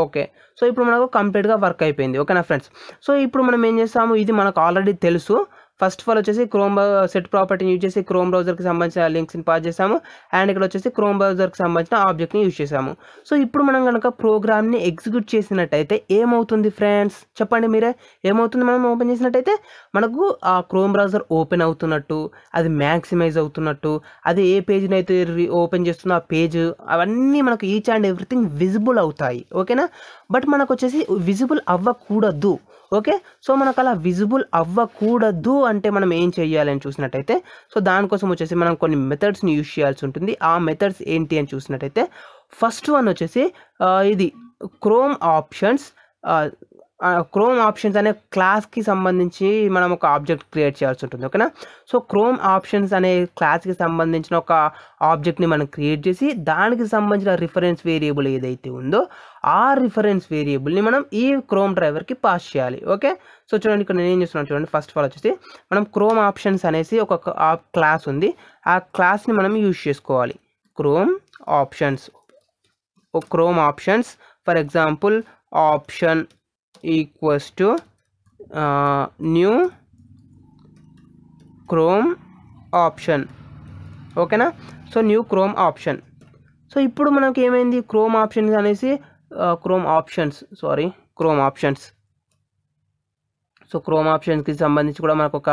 okay so ఇప్పుడు మనకు కంప్లీట్గా వర్క్ అయిపోయింది ఓకేనా ఫ్రెండ్స్ సో ఇప్పుడు మనం ఏం చేస్తాము ఇది మనకు ఆల్రెడీ తెలుసు ఫస్ట్ ఆఫ్ ఆల్ వచ్చేసి క్రోమ్ సెట్ ప్రాపర్టీని యూజ్ చేసి క్రోమ్ బ్రౌజర్కి సంబంధించిన లింక్స్ని పాస్ చేసాము అండ్ ఇక్కడ వచ్చేసి క్రోమ్ బ్రౌజర్కి సంబంధించిన ఆబ్జెక్ట్ని యూజ్ చేసాము సో ఇప్పుడు మనం కనుక ప్రోగ్రామ్ని ఎగ్జిక్యూట్ చేసినట్టయితే ఏమవుతుంది ఫ్రెండ్స్ చెప్పండి మీరే ఏమవుతుంది మనం ఓపెన్ చేసినట్టయితే మనకు ఆ క్రోమ్ బ్రౌజర్ ఓపెన్ అవుతున్నట్టు అది మ్యాక్సిమైజ్ అవుతున్నట్టు అది ఏ పేజ్ని అయితే ఓపెన్ చేస్తుందో ఆ పేజ్ అవన్నీ మనకు ఈచ్ అండ్ ఎవ్రీథింగ్ విజిబుల్ అవుతాయి ఓకేనా బట్ మనకు వచ్చేసి విజిబుల్ అవ్వకూడదు ఓకే సో మనకు అలా విజిబుల్ అవ్వకూడదు అంటే మనం ఏం చేయాలని చూసినట్టయితే సో దానికోసం వచ్చేసి మనం కొన్ని మెథడ్స్ని యూజ్ చేయాల్సి ఉంటుంది ఆ మెథడ్స్ ఏంటి అని చూసినట్టయితే ఫస్ట్ వన్ వచ్చేసి ఇది క్రోమ్ ఆప్షన్స్ క్రోమ్ ఆప్షన్స్ అనే క్లాస్కి సంబంధించి మనం ఒక ఆబ్జెక్ట్ క్రియేట్ చేయాల్సి ఉంటుంది ఓకేనా సో క్రోమ్ ఆప్షన్స్ అనే క్లాస్కి సంబంధించిన ఒక ఆబ్జెక్ట్ని మనం క్రియేట్ చేసి దానికి సంబంధించిన రిఫరెన్స్ వేరియబుల్ ఏదైతే ఉందో ఆ రిఫరెన్స్ వేరియబుల్ని మనం ఈ క్రోమ్ డ్రైవర్కి పాస్ చేయాలి ఓకే సో చూడండి ఇక్కడ నేను చేస్తున్నాను చూడండి ఫస్ట్ ఆఫ్ ఆల్ వచ్చేసి మనం క్రోమ్ ఆప్షన్స్ అనేసి ఒక క్లాస్ ఉంది ఆ క్లాస్ని మనం యూజ్ చేసుకోవాలి Chrome options Chrome options for example option equals to new Chrome option ఓకేనా so new Chrome option so ఇప్పుడు మనకి ఏమైంది క్రోమ్ ఆప్షన్స్ అనేసి Chrome options sorry Chrome options so Chrome ఆప్షన్స్కి సంబంధించి కూడా మనకు ఒక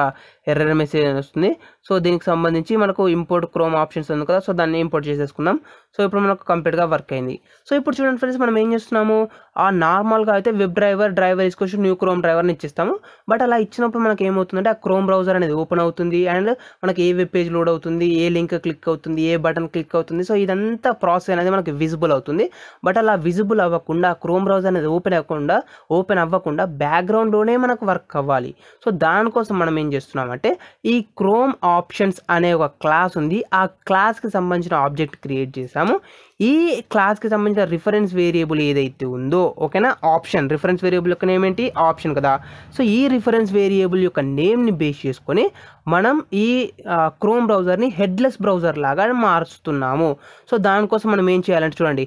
ఎర్రర్ మెసేజ్ వస్తుంది సో దీనికి సంబంధించి మనకు ఇంపోర్ట్ క్రోమ్ ఆప్షన్స్ ఉంది కదా సో దాన్ని ఇంపోర్ట్ చేసేసుకుందాం సో ఇప్పుడు మనకు కంప్లీట్గా వర్క్ అయింది సో ఇప్పుడు చూడండి ఫ్రెండ్స్ మనం ఏం చేస్తున్నాము ఆ నార్మల్గా అయితే వెబ్ డ్రైవర్ డ్రైవర్ తీసుకొచ్చి న్యూ క్రోమ్ డ్రైవర్ని ఇచ్చిస్తాము బట్ అలా ఇచ్చినప్పుడు మనకి ఏమవుతుందంటే ఆ క్రోమ్ బ్రౌజర్ అనేది ఓపెన్ అవుతుంది అండ్ మనకి ఏ వెబ్ పేజ్ లోడ్ అవుతుంది ఏ లింక్ క్లిక్ అవుతుంది ఏ బటన్ క్లిక్ అవుతుంది సో ఇదంతా ప్రాసెస్ అనేది మనకి విజిబుల్ అవుతుంది బట్ అలా విజిబుల్ అవ్వకుండా క్రోమ్ బ్రౌజర్ అనేది ఓపెన్ అవ్వకుండా ఓపెన్ అవ్వకుండా బ్యాక్గ్రౌండ్లోనే మనకు వర్క్ అవ్వాలి సో దానికోసం మనం ఏం చేస్తున్నామంటే ఈ క్రోమ్ ఆప్షన్స్ అనే ఒక క్లాస్ ఉంది ఆ క్లాస్కి సంబంధించిన ఆబ్జెక్ట్ క్రియేట్ చేసాము ఈ క్లాస్కి సంబంధించిన రిఫరెన్స్ వేరియబుల్ ఏదైతే ఉందో ఓకేనా ఆప్షన్ రిఫరెన్స్ వేరియబుల్ యొక్క నేమ్ ఏంటి ఆప్షన్ కదా సో ఈ రిఫరెన్స్ వేరియబుల్ యొక్క నేమ్ని బేస్ చేసుకొని మనం ఈ క్రోమ్ బ్రౌజర్ని హెడ్లెస్ బ్రౌజర్ లాగా మారుస్తున్నాము సో దానికోసం మనం ఏం చేయాలంటే చూడండి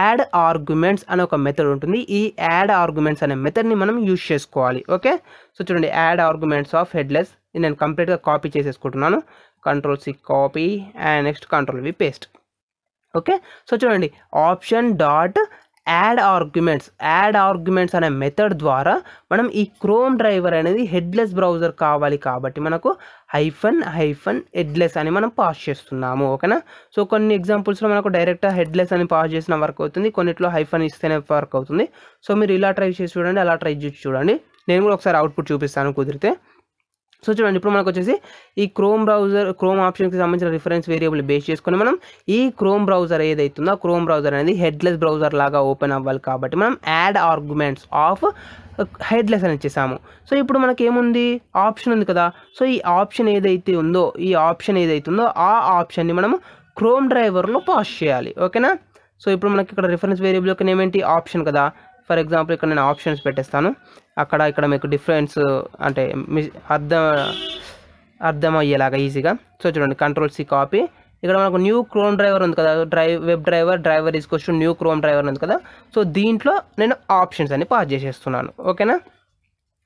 యాడ్ ఆర్గ్యుమెంట్స్ అనే ఒక మెథడ్ ఉంటుంది ఈ యాడ్ ఆర్గ్యుమెంట్స్ అనే మెథడ్ని మనం యూజ్ చేసుకోవాలి ఓకే సో చూడండి యాడ్ ఆర్గ్యుమెంట్స్ ఆఫ్ హెడ్లెస్ నేను కంప్లీట్గా కాపీ చేసేసుకుంటున్నాను control C copy and next control V paste okay so చూడండి option dot add arguments add arguments అనే మెథడ్ ద్వారా మనం ఈ క్రోమ్ డ్రైవర్ అనేది హెడ్లెస్ బ్రౌజర్ కావాలి కాబట్టి మనకు హైఫన్ హైఫన్ హెడ్లెస్ అని మనం పాస్ చేస్తున్నాము ఓకేనా సో కొన్ని ఎగ్జాంపుల్స్లో మనకు డైరెక్ట్గా హెడ్లెస్ అని పాస్ చేసిన వర్క్ అవుతుంది కొన్నిట్లో హైఫన్ ఇస్తేనే వర్క్ అవుతుంది సో మీరు ఇలా ట్రై చేసి చూడండి అలా ట్రై చేసి చూడండి నేను కూడా ఒకసారి అవుట్పుట్ చూపిస్తాను కుదిరితే సో చూడండి ఇప్పుడు మనకు వచ్చేసి ఈ క్రోమ్ బ్రౌజర్ క్రోమ్ ఆప్షన్కి సంబంధించిన రిఫరెన్స్ వేరియబుల్ బేస్ చేసుకొని మనం ఈ క్రోమ్ బ్రౌజర్ ఏదైతుందో ఆ క్రోమ్ బ్రౌజర్ అనేది హెడ్లెస్ బ్రౌజర్ లాగా ఓపెన్ అవ్వాలి కాబట్టి మనం యాడ్ ఆర్గ్యుమెంట్స్ ఆఫ్ హెడ్లెస్ అని ఇచ్చేసాము సో ఇప్పుడు మనకి ఏముంది ఆప్షన్ ఉంది కదా సో ఈ ఆప్షన్ ఏదైతే ఉందో ఈ ఆప్షన్ ఉందో ఆ ఆప్షన్ని మనం క్రోమ్ డ్రైవర్లో పాస్ చేయాలి ఓకేనా సో ఇప్పుడు మనకి ఇక్కడ రిఫరెన్స్ వేరియబుల్ యొక్క నేమ్ ఆప్షన్ కదా ఫర్ ఎగ్జాంపుల్ ఇక్కడ నేను ఆప్షన్స్ పెట్టేస్తాను అక్కడ ఇక్కడ మీకు డిఫరెన్స్ అంటే అర్థం అర్థమయ్యేలాగా ఈజీగా సో చూడండి కంట్రోల్ సి కాపీ ఇక్కడ మనకు న్యూ క్రోమ్ డ్రైవర్ ఉంది కదా డ్రైవ్ వెబ్ డ్రైవర్ డ్రైవర్ తీసుకొచ్చు న్యూ క్రోమ్ డ్రైవర్ ఉంది కదా సో దీంట్లో నేను ఆప్షన్స్ అన్ని పాస్ చేసేస్తున్నాను ఓకేనా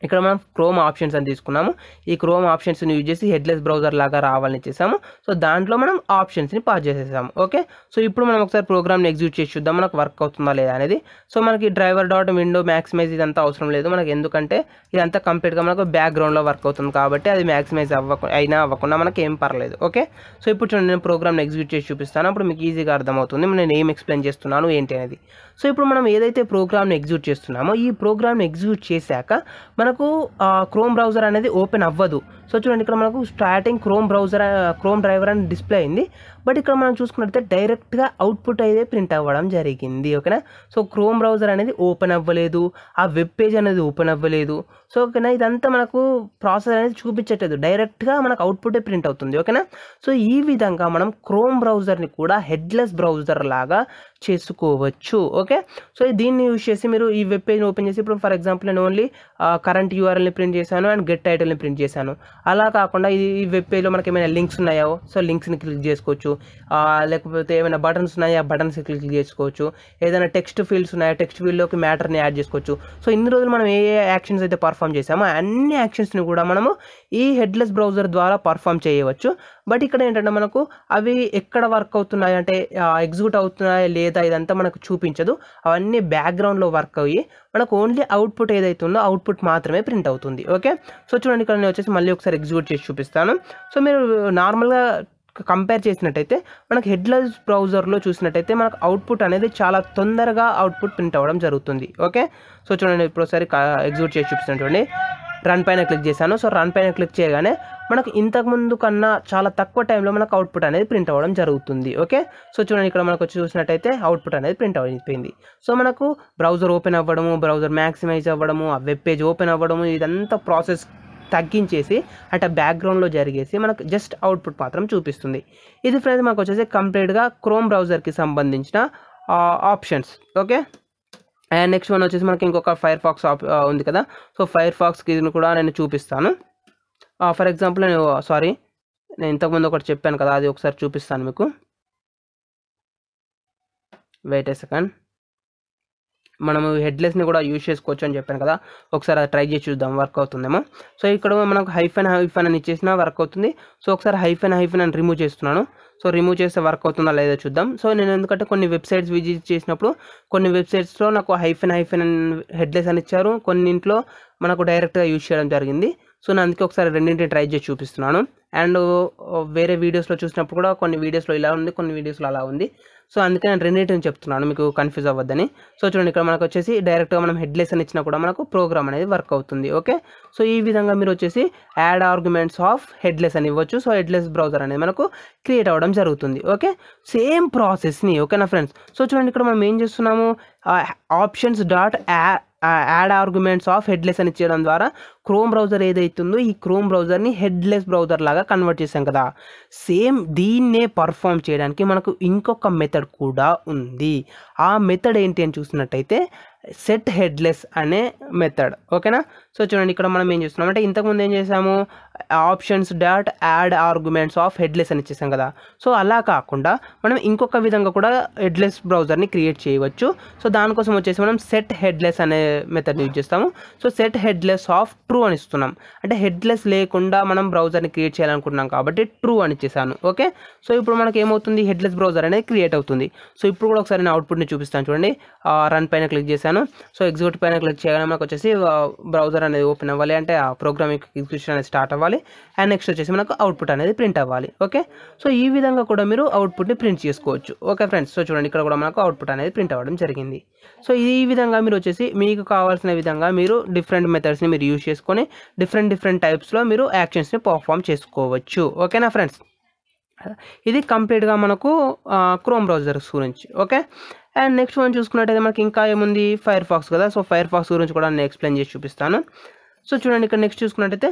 ఇక్కడ మనం క్రోమ్ ఆప్షన్స్ అని తీసుకున్నాము ఈ క్రోమ్ ఆప్షన్స్ని యూజ్ చేసి హెడ్లెస్ బ్రౌజర్ లాగా రావాలని చేసాము సో దాంట్లో మనం ఆప్షన్స్ని పాస్ చేసేసాము ఓకే సో ఇప్పుడు మనం ఒకసారి ప్రోగ్రామ్ని ఎగ్జిక్యూట్ చేసి చూద్దాం మనకు వర్క్ అవుతుందా లేదా అనేది సో మనకి డ్రైవర్ డాట్ విండో మ్యాక్సిమైజ్ ఇదంతా అవసరం లేదు మనకి ఎందుకంటే ఇదంతా కంప్లీట్గా మనకు బ్యాక్గ్రౌండ్లో వర్క్ అవుతుంది కాబట్టి అది మ్యాక్సిమైజ్ అవ్వకు అయినా అవ్వకుండా మనకి ఏం పర్లేదు ఓకే సో ఇప్పుడు చూడండి నేను ప్రోగ్రామ్ని ఎగ్జిక్యూట్ చేసి చూపిస్తాను అప్పుడు మీకు ఈజీగా అర్థమవుతుంది నేను ఏం ఎక్స్ప్లెయిన్ చేస్తున్నాను ఏంటి అనేది సో ఇప్పుడు మనం ఏదైతే ప్రోగ్రామ్ని ఎగ్జిక్యూట్ చేస్తున్నామో ఈ ప్రోగ్రామ్ని ఎగ్జిక్యూట్ చేశాక మనకు క్రోమ్ బ్రౌజర్ అనేది ఓపెన్ అవ్వదు సో చూడండి ఇక్కడ మనకు starting Chrome browser Chrome driver అని డిస్ప్లే అయింది బట్ ఇక్కడ మనం చూసుకున్నట్లయితే డైరెక్ట్గా అవుట్పుట్ అయితే ప్రింట్ అవ్వడం జరిగింది ఓకేనా సో క్రోమ్ బ్రౌజర్ అనేది ఓపెన్ అవ్వలేదు ఆ వెబ్ పేజ్ అనేది ఓపెన్ అవ్వలేదు సో ఓకేనా ఇదంతా మనకు ప్రాసెస్ అనేది చూపించట్లేదు డైరెక్ట్గా మనకు అవుట్పుటే ప్రింట్ అవుతుంది ఓకేనా సో ఈ విధంగా మనం క్రోమ్ బ్రౌజర్ని కూడా హెడ్లెస్ బ్రౌజర్ లాగా చేసుకోవచ్చు ఓకే సో దీన్ని యూజ్ చేసి మీరు ఈ వెబ్ పేజ్ని ఓపెన్ చేసి ఇప్పుడు ఫర్ ఎగ్జాంపుల్ నేను ఓన్లీ కరెంట్ యూఆర్ఎల్ని ప్రింట్ చేశాను అండ్ గెట్ టైటిల్ని ప్రింట్ చేశాను అలా కాకుండా ఈ వెబ్ పేజ్లో మనకి ఏమైనా లింక్స్ ఉన్నాయో సో లింక్స్ని క్లిక్ చేసుకోవచ్చు లేకపోతే ఏమైనా బటన్స్ ఉన్నాయా బటన్స్ క్లిక్ చేసుకోవచ్చు ఏదైనా టెక్స్ట్ ఫీల్డ్స్ ఉన్నాయా టెక్స్ట్ ఫీల్డ్లోకి మ్యాటర్ని యాడ్ చేసుకోవచ్చు సో ఇన్ని రోజులు మనం ఏ ఏ యాక్షన్స్ అయితే పర్ఫామ్ చేసామో అన్ని యాక్షన్స్ని కూడా మనము ఈ హెడ్లెస్ బ్రౌజర్ ద్వారా పర్ఫామ్ చేయవచ్చు బట్ ఇక్కడ ఏంటంటే మనకు అవి ఎక్కడ వర్క్ అవుతున్నాయి అంటే ఎగ్జిక్యూట్ అవుతున్నాయా లేదా ఇదంతా మనకు చూపించదు అవన్నీ బ్యాక్గ్రౌండ్లో వర్క్ అయ్యి మనకు ఓన్లీ అవుట్పుట్ ఏదైతే ఉందో అవుట్పుట్ మాత్రమే ప్రింట్ అవుతుంది ఓకే సో చూడండి ఇక్కడ నేను వచ్చేసి మళ్ళీ ఒకసారి ఎగ్జిక్యూట్ చేసి చూపిస్తాను సో మీరు నార్మల్గా కంపేర్ చేసినట్టయితే మనకు హెడ్లెస్ బ్రౌజర్లో చూసినట్టయితే మనకు అవుట్పుట్ అనేది చాలా తొందరగా అవుట్పుట్ ప్రింట్ అవ్వడం జరుగుతుంది ఓకే సో చూడండి ఇప్పుడు ఒకసారి ఎగ్జిక్యూట్ చేసి చూపిస్తాను చూడండి రన్ పైన క్లిక్ చేశాను సో రన్ పైన క్లిక్ చేయగానే మనకు ఇంతకుముందు కన్నా చాలా తక్కువ టైంలో మనకు అవుట్పుట్ అనేది ప్రింట్ అవ్వడం జరుగుతుంది ఓకే సో చూడండి ఇక్కడ మనకు చూసినట్టయితే అవుట్పుట్ అనేది ప్రింట్ అయిపోయింది సో మనకు బ్రౌజర్ ఓపెన్ అవ్వడము బ్రౌజర్ మ్యాక్సిమైజ్ అవ్వడము ఆ వెబ్ పేజ్ ఓపెన్ అవ్వడము ఇదంతా ప్రాసెస్ తగ్గించేసి అట బ్యాక్గ్రౌండ్లో జరిగేసి మనకు జస్ట్ అవుట్పుట్ మాత్రం చూపిస్తుంది ఇది ఫ్రెండ్స్ మనకు వచ్చేసి కంప్లీట్గా క్రోమ్ బ్రౌజర్కి సంబంధించిన options okay and next one వచ్చేసి మనకి ఇంకొక ఫైర్ ఫాక్స్ ఆప్ ఉంది కదా సో ఫైర్ ఫాక్స్కి కూడా నేను చూపిస్తాను ఫర్ uh, ఎగ్జాంపుల్ నేను సారీ uh, నేను ఇంతకుముందు ఒకటి చెప్పాను కదా అది ఒకసారి చూపిస్తాను మీకు వెయిట్ ఏ సెకండ్ మనము హెడ్లెస్ని కూడా యూజ్ చేసుకోవచ్చు అని చెప్పాను కదా ఒకసారి అది ట్రై చేసి చూద్దాం వర్క్ అవుతుందేమో సో ఇక్కడ మనకు హైఫెన్ హైఫెన్ అని ఇచ్చేసిన వర్క్ అవుతుంది సో ఒకసారి హైఫెన్ హైఫెన్ అని రిమూవ్ చేస్తున్నాను సో రిమూవ్ చేస్తే వర్క్ అవుతుందా లేదో చూద్దాం సో నేను ఎందుకంటే కొన్ని వెబ్సైట్స్ విజిట్ చేసినప్పుడు కొన్ని వెబ్సైట్స్లో నాకు హైఫెన్ హైఫెన్ హెడ్లెస్ అని ఇచ్చారు కొన్నింట్లో మనకు డైరెక్ట్గా యూజ్ చేయడం జరిగింది సో నేను అందుకే ఒకసారి రెండింటిని ట్రై చేసి చూపిస్తున్నాను అండ్ వేరే వీడియోస్లో చూసినప్పుడు కూడా కొన్ని వీడియోస్లో ఇలా ఉంది కొన్ని వీడియోస్లో అలా ఉంది సో అందుకే నేను రెండింటిని చెప్తున్నాను మీకు కన్ఫ్యూజ్ అవ్వద్దని సో చూడండి ఇక్కడ మనకు వచ్చేసి డైరెక్ట్గా మనం హెడ్లెస్ అని ఇచ్చినా కూడా మనకు ప్రోగ్రామ్ అనేది వర్క్ అవుతుంది ఓకే సో ఈ విధంగా మీరు వచ్చేసి యాడ్ ఆర్గ్యుమెంట్స్ ఆఫ్ హెడ్లెస్ అని ఇవ్వచ్చు సో హెడ్లెస్ బ్రౌజర్ అనేది మనకు క్రియేట్ అవ్వడం జరుగుతుంది ఓకే సేమ్ ప్రాసెస్ని ఓకేనా ఫ్రెండ్స్ సో చూడండి ఇక్కడ మనం ఏం చేస్తున్నాము options dot add arguments of headless అని చేయడం ద్వారా క్రోమ్ బ్రౌజర్ ఏదైతుందో ఈ క్రోమ్ బ్రౌజర్ని హెడ్లెస్ బ్రౌజర్ లాగా కన్వర్ట్ చేసాం కదా సేమ్ దీన్నే పర్ఫామ్ చేయడానికి మనకు ఇంకొక మెథడ్ కూడా ఉంది ఆ మెథడ్ ఏంటి అని చూసినట్టయితే సెట్ హెడ్లెస్ అనే మెథడ్ ఓకేనా సో చూడండి ఇక్కడ మనం ఏం చేస్తున్నాం అంటే ఇంతకుముందు ఏం చేసాము options dot add arguments of headless అని ఇచ్చేసాం కదా సో అలా కాకుండా మనం ఇంకొక విధంగా కూడా హెడ్లెస్ బ్రౌజర్ని క్రియేట్ చేయవచ్చు సో దానికోసం వచ్చేసి మనం సెట్ హెడ్లెస్ అనే మెథడ్ని యూజ్ చేస్తాము so set headless of true అని ఇస్తున్నాం అంటే హెడ్లెస్ లేకుండా మనం బ్రౌజర్ని క్రియేట్ చేయాలనుకుంటున్నాం కాబట్టి ట్రూ అని ఇచ్చేసాను ఓకే సో ఇప్పుడు మనకి ఏమవుతుంది హెడ్లెస్ బ్రౌజర్ అనేది క్రియేట్ అవుతుంది సో ఇప్పుడు కూడా ఒకసారి నేను అవుట్పుట్ని చూపిస్తాను చూడండి రన్ పైన క్లిక్ చేశాను సో ఎగ్జిక్యూట్ పైన క్లిక్ చేయగానే మనకు వచ్చేసి బ్రౌజర్ అనేది ఓపెన్ అవ్వాలి అంటే ఆ ప్రోగ్రామ్ ఎగ్జిక్యూషన్ అనేది స్టార్ట్ అవ్వాలి అండ్ నెక్స్ట్ వచ్చేసి మనకు అవుట్పుట్ అనేది ప్రింట్ అవ్వాలి ఓకే సో ఈ విధంగా కూడా మీరు అవుట్పుట్ని ప్రింట్ చేసుకోవచ్చు ఓకే ఫ్రెండ్స్ సో చూడండి ఇక్కడ కూడా మనకు అవుట్పుట్ అనేది ప్రింట్ అవ్వడం జరిగింది సో ఈ విధంగా మీరు వచ్చేసి మీకు కావాల్సిన విధంగా మీరు డిఫరెంట్ మెథడ్స్ని మీరు యూజ్ చేసుకొని డిఫరెంట్ డిఫరెంట్ టైప్స్లో మీరు యాక్షన్స్ని పర్ఫామ్ చేసుకోవచ్చు ఓకేనా ఫ్రెండ్స్ ఇది కంప్లీట్గా మనకు క్రోమ్ బ్రౌజర్స్ గురించి ఓకే అండ్ నెక్స్ట్ మనం చూసుకున్నట్టయితే మనకి ఇంకా ఏముంది ఫైర్ ఫాక్స్ కదా సో ఫైర్ ఫాక్స్ గురించి కూడా నేను ఎక్స్ప్లెయిన్ చేసి చూపిస్తాను సో చూడండి ఇక్కడ నెక్స్ట్ చూసుకున్నట్టయితే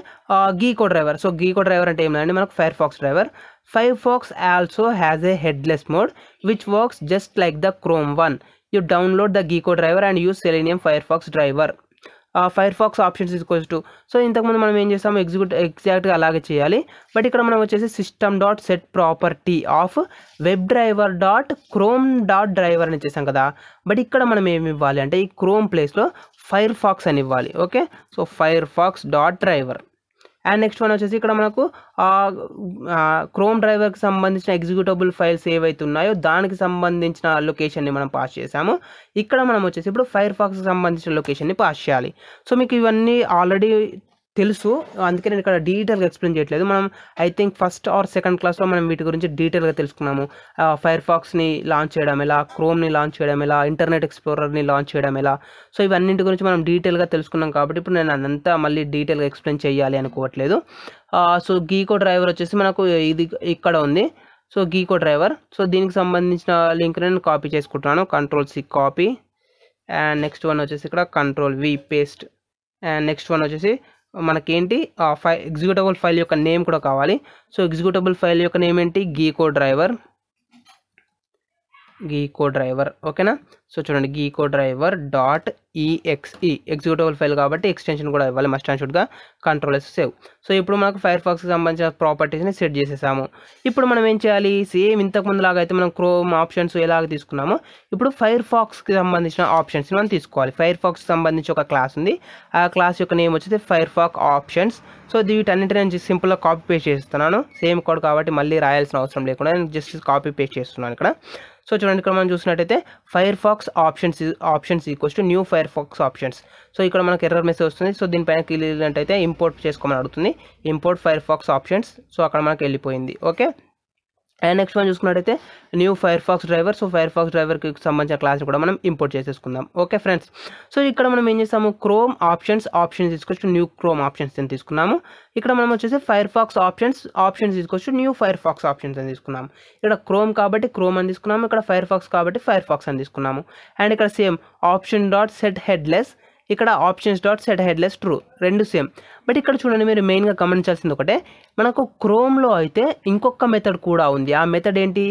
Gecko driver so Gecko driver అంటే ఏం లేదండి మనకు Firefox driver Firefox also has a headless mode which works just like the Chrome one you download the Gecko driver and use Selenium Firefox driver Firefox options equals to so ఇంతకుముందు మనం ఏం చేస్తాము execute ఎగ్జాక్ట్గా అలాగే చేయాలి but ఇక్కడ మనం వచ్చేసి system dot set property of web driver dot Chrome dot driver అని చేసాం కదా బట్ ఇక్కడ మనం ఏమి ఇవ్వాలి అంటే ఈ క్రోమ్ ప్లేస్లో ఫైర్ ఫాక్స్ అని ఇవ్వాలి okay so Firefox dot driver and next one వచ్చేసి ఇక్కడ మనకు క్రోమ్ డ్రైవర్కి సంబంధించిన ఎగ్జిక్యూటబుల్ ఫైల్స్ ఏవైతే ఉన్నాయో దానికి సంబంధించిన లొకేషన్ని మనం పాస్ చేసాము ఇక్కడ మనం వచ్చేసి ఇప్పుడు ఫైర్ ఫాక్స్కి సంబంధించిన లొకేషన్ని పాస్ చేయాలి సో మీకు ఇవన్నీ ఆల్రెడీ తెలుసు అందుకే నేను ఇక్కడ డీటెయిల్గా ఎక్స్ప్లెయిన్ చేయట్లేదు మనం I think first or second క్లాస్లో మనం వీటి గురించి డీటెయిల్గా తెలుసుకున్నాము ఫైర్ ఫాక్స్ని లాంచ్ చేయడం ఎలా క్రోమ్ని లాంచ్ చేయడం ఎలా ఇంటర్నెట్ ఎక్స్ప్లోరర్ని లాంచ్ చేయడం ఎలా సో ఇవన్నింటి గురించి మనం డీటెయిల్గా తెలుసుకున్నాం కాబట్టి ఇప్పుడు నేను అదంతా మళ్ళీ డీటెయిల్గా ఎక్స్ప్లెయిన్ చేయాలి అనుకోవట్లేదు సో గీకో డ్రైవర్ వచ్చేసి మనకు ఇది ఇక్కడ ఉంది సో గీకో డ్రైవర్ సో దీనికి సంబంధించిన లింక్ నేను కాపీ చేసుకుంటున్నాను control C copy and next one వచ్చేసి ఇక్కడ control V paste and next one వచ్చేసి మనకేంటి ఆ ఫైల్ ఎగ్జిక్యూటబుల్ ఫైల్ యొక్క నేమ్ కూడా కావాలి సో ఎగ్జిక్యూటబుల్ ఫైల్ యొక్క నేమ్ ఏంటి గీకో డ్రైవర్ గీకో డ్రైవర్ ఓకేనా సో చూడండి Gecko driver dot EXE executable file కాబట్టి ఎక్స్టెన్షన్ కూడా ఇవ్వాలి మస్ట్ అండ్ షుడ్గా కంట్రోల్ ఎస్ సేవ్ సో ఇప్పుడు మనకు ఫైర్ ఫాక్స్కి సంబంధించిన ప్రాపర్టీస్ని సెట్ చేసేసాము ఇప్పుడు మనం ఏం చేయాలి సేమ్ ఇంతకుముందు లాగా అయితే మనం క్రోమ్ ఆప్షన్స్ ఎలాగ తీసుకున్నామో ఇప్పుడు ఫైర్ ఫాక్స్కి సంబంధించిన ఆప్షన్స్ని మనం తీసుకోవాలి ఫైర్ ఫాక్స్కి సంబంధించి ఒక క్లాస్ ఉంది ఆ క్లాస్ యొక్క నేమ్ వచ్చేది ఫైర్ ఫాక్ ఆప్షన్స్ సో వీటన్నిటిని నేను సింపుల్గా కాపీ పేస్ట్ చేస్తున్నాను సేమ్ కోడ్ కాబట్టి మళ్ళీ రాయాల్సిన అవసరం లేకుండా నేను జస్ట్ కాపీ పేస్ట్ చేస్తున్నాను ఇక్కడ సో చూడండి ఇక్కడ మనం చూసినట్టయితే Firefox options options equals to new Firefox options so ఇక్కడ మనకు ఎర్రర్ మెసేజ్ వస్తుంది సో దీనిపైన క్లియర్ అయితే ఇంపోర్ట్ చేసుకోమని అడుగుతుంది import Firefox options so అక్కడ మనకు వెళ్ళిపోయింది ఓకే అండ్ నెక్స్ట్ మనం చూసుకున్నట్టయితే new Firefox driver so Firefox డ్రైవర్కి సంబంధించిన క్లాస్ కూడా మనం ఇంపోర్ట్ చేసేసుకుందాం ఓకే ఫ్రెండ్స్ సో ఇక్కడ మనం ఏం చేస్తాము క్రోమ్ ఆప్షన్స్ ఆప్షన్స్ తీసుకొచ్చు న్యూ క్రోమ్ ఆప్షన్స్ అని తీసుకున్నాము ఇక్కడ మనం వచ్చేసి ఫైర్ ఫాక్స్ ఆప్షన్స్ ఆప్షన్స్ తీసుకొచ్చు న్యూ ఫైర్ ఫాక్స్ ఆప్షన్స్ అని తీసుకున్నాము ఇక్కడ క్రోమ్ కాబట్టి క్రోమ్ అని తీసుకున్నాము ఇక్కడ ఫైర్ ఫాక్స్ కాబట్టి ఫైర్ ఫాక్స్ అని తీసుకున్నాము అండ్ ఇక్కడ same option dot set headless ఇక్కడ options dot set headless true రెండు సేమ్ బట్ ఇక్కడ చూడండి మీరు మెయిన్గా గమనించాల్సింది ఒకటే మనకు క్రోమ్లో అయితే ఇంకొక మెథడ్ కూడా ఉంది ఆ మెథడ్ ఏంటి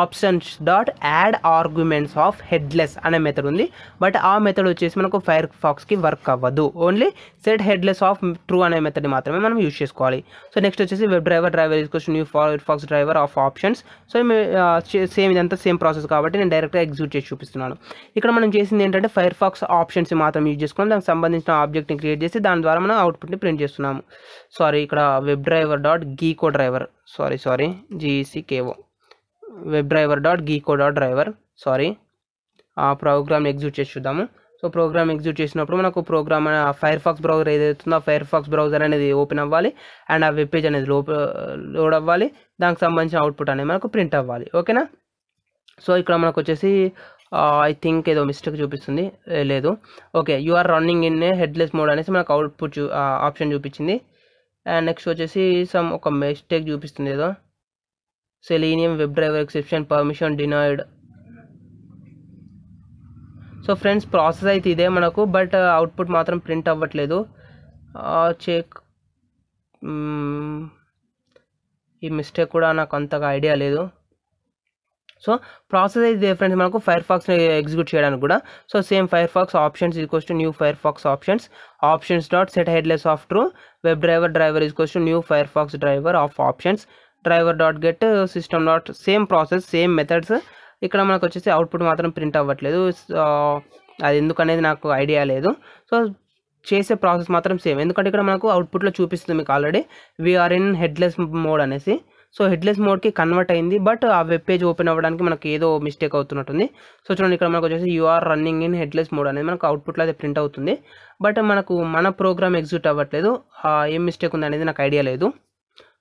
options dot add arguments of headless అనే మెథడ్ ఉంది బట్ ఆ మెథడ్ వచ్చేసి మనకు ఫైర్ ఫాక్స్కి వర్క్ అవ్వదు only set headless of true అనే మెథడ్ మాత్రమే మనం యూజ్ చేసుకోవాలి సో నెక్స్ట్ వచ్చేసి వెబ్ డ్రైవర్ డ్రైవర్ తీసుకొచ్చి new Firefox driver of options so same ఇదంతా సేమ్ ప్రాసెస్ కాబట్టి నేను డైరెక్ట్గా ఎగ్జిక్యూట్ చేసి చూపిస్తున్నాను ఇక్కడ మనం చేసింది ఏంటంటే ఫైర్ ఫాక్స్ ఆప్షన్స్ మాత్రం యూజ్ చేసుకున్నాం దానికి సంబంధించిన ఆబ్జెక్ట్ని క్రియేట్ చేసి దాని ద్వారా ద్వారా మనం అవుట్పుట్ని ప్రింట్ చేస్తున్నాము సారీ ఇక్కడ web driver dot gecko driver sorry sorry G C K O web driver dot gecko dot driver sorry ఆ ప్రోగ్రామ్ ఎగ్జిక్యూట్ చేసి చూద్దాము సో ప్రోగ్రామ్ ఎగ్జిక్యూట్ చేసినప్పుడు మనకు ప్రోగ్రామ్ ఫైర్ ఫాక్స్ బ్రౌజర్ ఏదైతుందో ఆ ఫైర్ ఫాక్స్ బ్రౌజర్ అనేది ఓపెన్ అవ్వాలి అండ్ ఆ వెబ్ పేజ్ అనేది లోప లోడ్ అవ్వాలి దానికి సంబంధించిన అవుట్పుట్ అనేది మనకు ప్రింట్ అవ్వాలి ఓకేనా సో ఇక్కడ మనకు వచ్చేసి ఐ థింక్ ఏదో మిస్టేక్ చూపిస్తుంది లేదు okay you are running in a headless mode అనేసి మనకు అవుట్పుట్ చూ ఆప్షన్ చూపించింది అండ్ నెక్స్ట్ వచ్చేసి సమ్ ఒక మిస్టేక్ చూపిస్తుంది ఏదో Selenium web driver exception permission denied so friends process అయితే ఇదే మనకు బట్ అవుట్పుట్ మాత్రం ప్రింట్ అవ్వట్లేదు చెక్ hmm, ఈ మిస్టేక్ కూడా నాకు అంతగా ఐడియా లేదు సో ప్రాసెస్ అయితే డిఫరెన్స్ మనకు ఫైర్ ఫాక్స్ని ఎగ్జిక్యూట్ చేయడానికి కూడా so same Firefox options ఈజ్ కోస్ట్ new Firefox options options dot set headless of true web driver driver ఈజ్ కోస్ట్ new Firefox driver of options driver dot get system dot same process same methods ఇక్కడ మనకు వచ్చేసి output మాత్రం print అవ్వట్లేదు అది ఎందుకనేది నాకు ఐడియా లేదు సో చేసే ప్రాసెస్ మాత్రం సేమ్ ఎందుకంటే ఇక్కడ మనకు అవుట్పుట్లో చూపిస్తుంది మీకు already we are in headless mode అనేసి సో హెడ్లెస్ మోడ్కి కన్వర్ట్ అయింది బట్ ఆ వెబ్ పేజ్ ఓపెన్ అవ్వడానికి మనకు ఏదో మిస్టేక్ అవుతున్నట్టుంది సో చూడండి ఇక్కడ మనకు వచ్చేసి you are running in headless mode అనేది మనకు అవుట్పుట్లో అయితే ప్రింట్ అవుతుంది బట్ మనకు మన ప్రోగ్రామ్ ఎగ్జిక్యూట్ అవ్వట్లేదు ఏం మిస్టేక్ ఉంది అనేది నాకు ఐడియా లేదు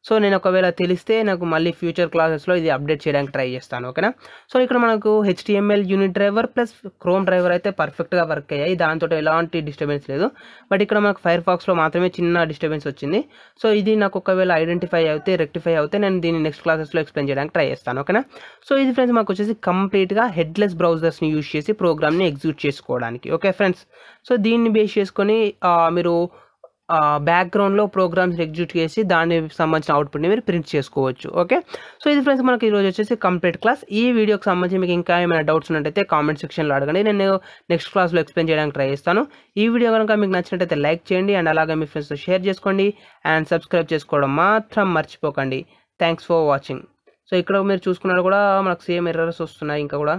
సో నేను ఒకవేళ తెలిస్తే నాకు మళ్ళీ ఫ్యూచర్ క్లాసెస్లో ఇది అప్డేట్ చేయడానికి ట్రై చేస్తాను ఓకేనా సో ఇక్కడ మనకు HTML unit driver plus Chrome driver అయితే పర్ఫెక్ట్గా వర్క్ అయ్యాయి దాంతో ఎలాంటి డిస్టర్బెన్స్ లేదు బట్ ఇక్కడ మనకు ఫైర్ ఫాక్స్లో మాత్రమే చిన్న డిస్టర్బెన్స్ వచ్చింది సో ఇది నాకు ఒకవేళ ఐడెంటిఫై అయితే రెక్టిఫై అయితే నేను దీన్ని నెక్స్ట్ క్లాసెస్లో ఎక్స్ప్లెయిన్ చేయడానికి ట్రై చేస్తాను ఓకేనా సో ఇది ఫ్రెండ్స్ మాకు వచ్చేసి కంప్లీట్గా హెడ్లెస్ బ్రౌజర్స్ని యూజ్ చేసి ప్రోగ్రామ్ని ఎగ్జిక్యూట్ చేసుకోవడానికి ఓకే ఫ్రెండ్స్ సో దీన్ని బేస్ చేసుకొని మీరు బ్యాక్గ్రౌండ్లో ప్రోగ్రామ్స్ ఎగ్జిక్యూట్ చేసి దానికి సంబంధించిన అవుట్పుట్ని మీరు ప్రింట్ చేసుకోవచ్చు ఓకే సో ఇది ఫ్రెండ్స్ మనకి ఈరోజు వచ్చేసి కంప్లీట్ క్లాస్ ఈ వీడియోకి సంబంధించి మీకు ఇంకా ఏమైనా డౌట్స్ ఉన్నట్టయితే కామెంట్ సెక్షన్లో అడగండి నేను నెక్స్ట్ క్లాస్లో ఎక్స్ప్లెయిన్ చేయడానికి ట్రై చేస్తాను ఈ వీడియో కనుక మీకు నచ్చినట్టయితే లైక్ చేయండి అండ్ అలాగే మీ ఫ్రెండ్స్తో షేర్ చేసుకోండి అండ్ సబ్స్క్రైబ్ చేసుకోవడం మాత్రం మర్చిపోకండి థ్యాంక్స్ ఫర్ వాచింగ్ సో ఇక్కడ మీరు చూసుకున్నారు కూడా మనకు సేమ్ ఎర్రర్స్ వస్తున్నాయి ఇంకా కూడా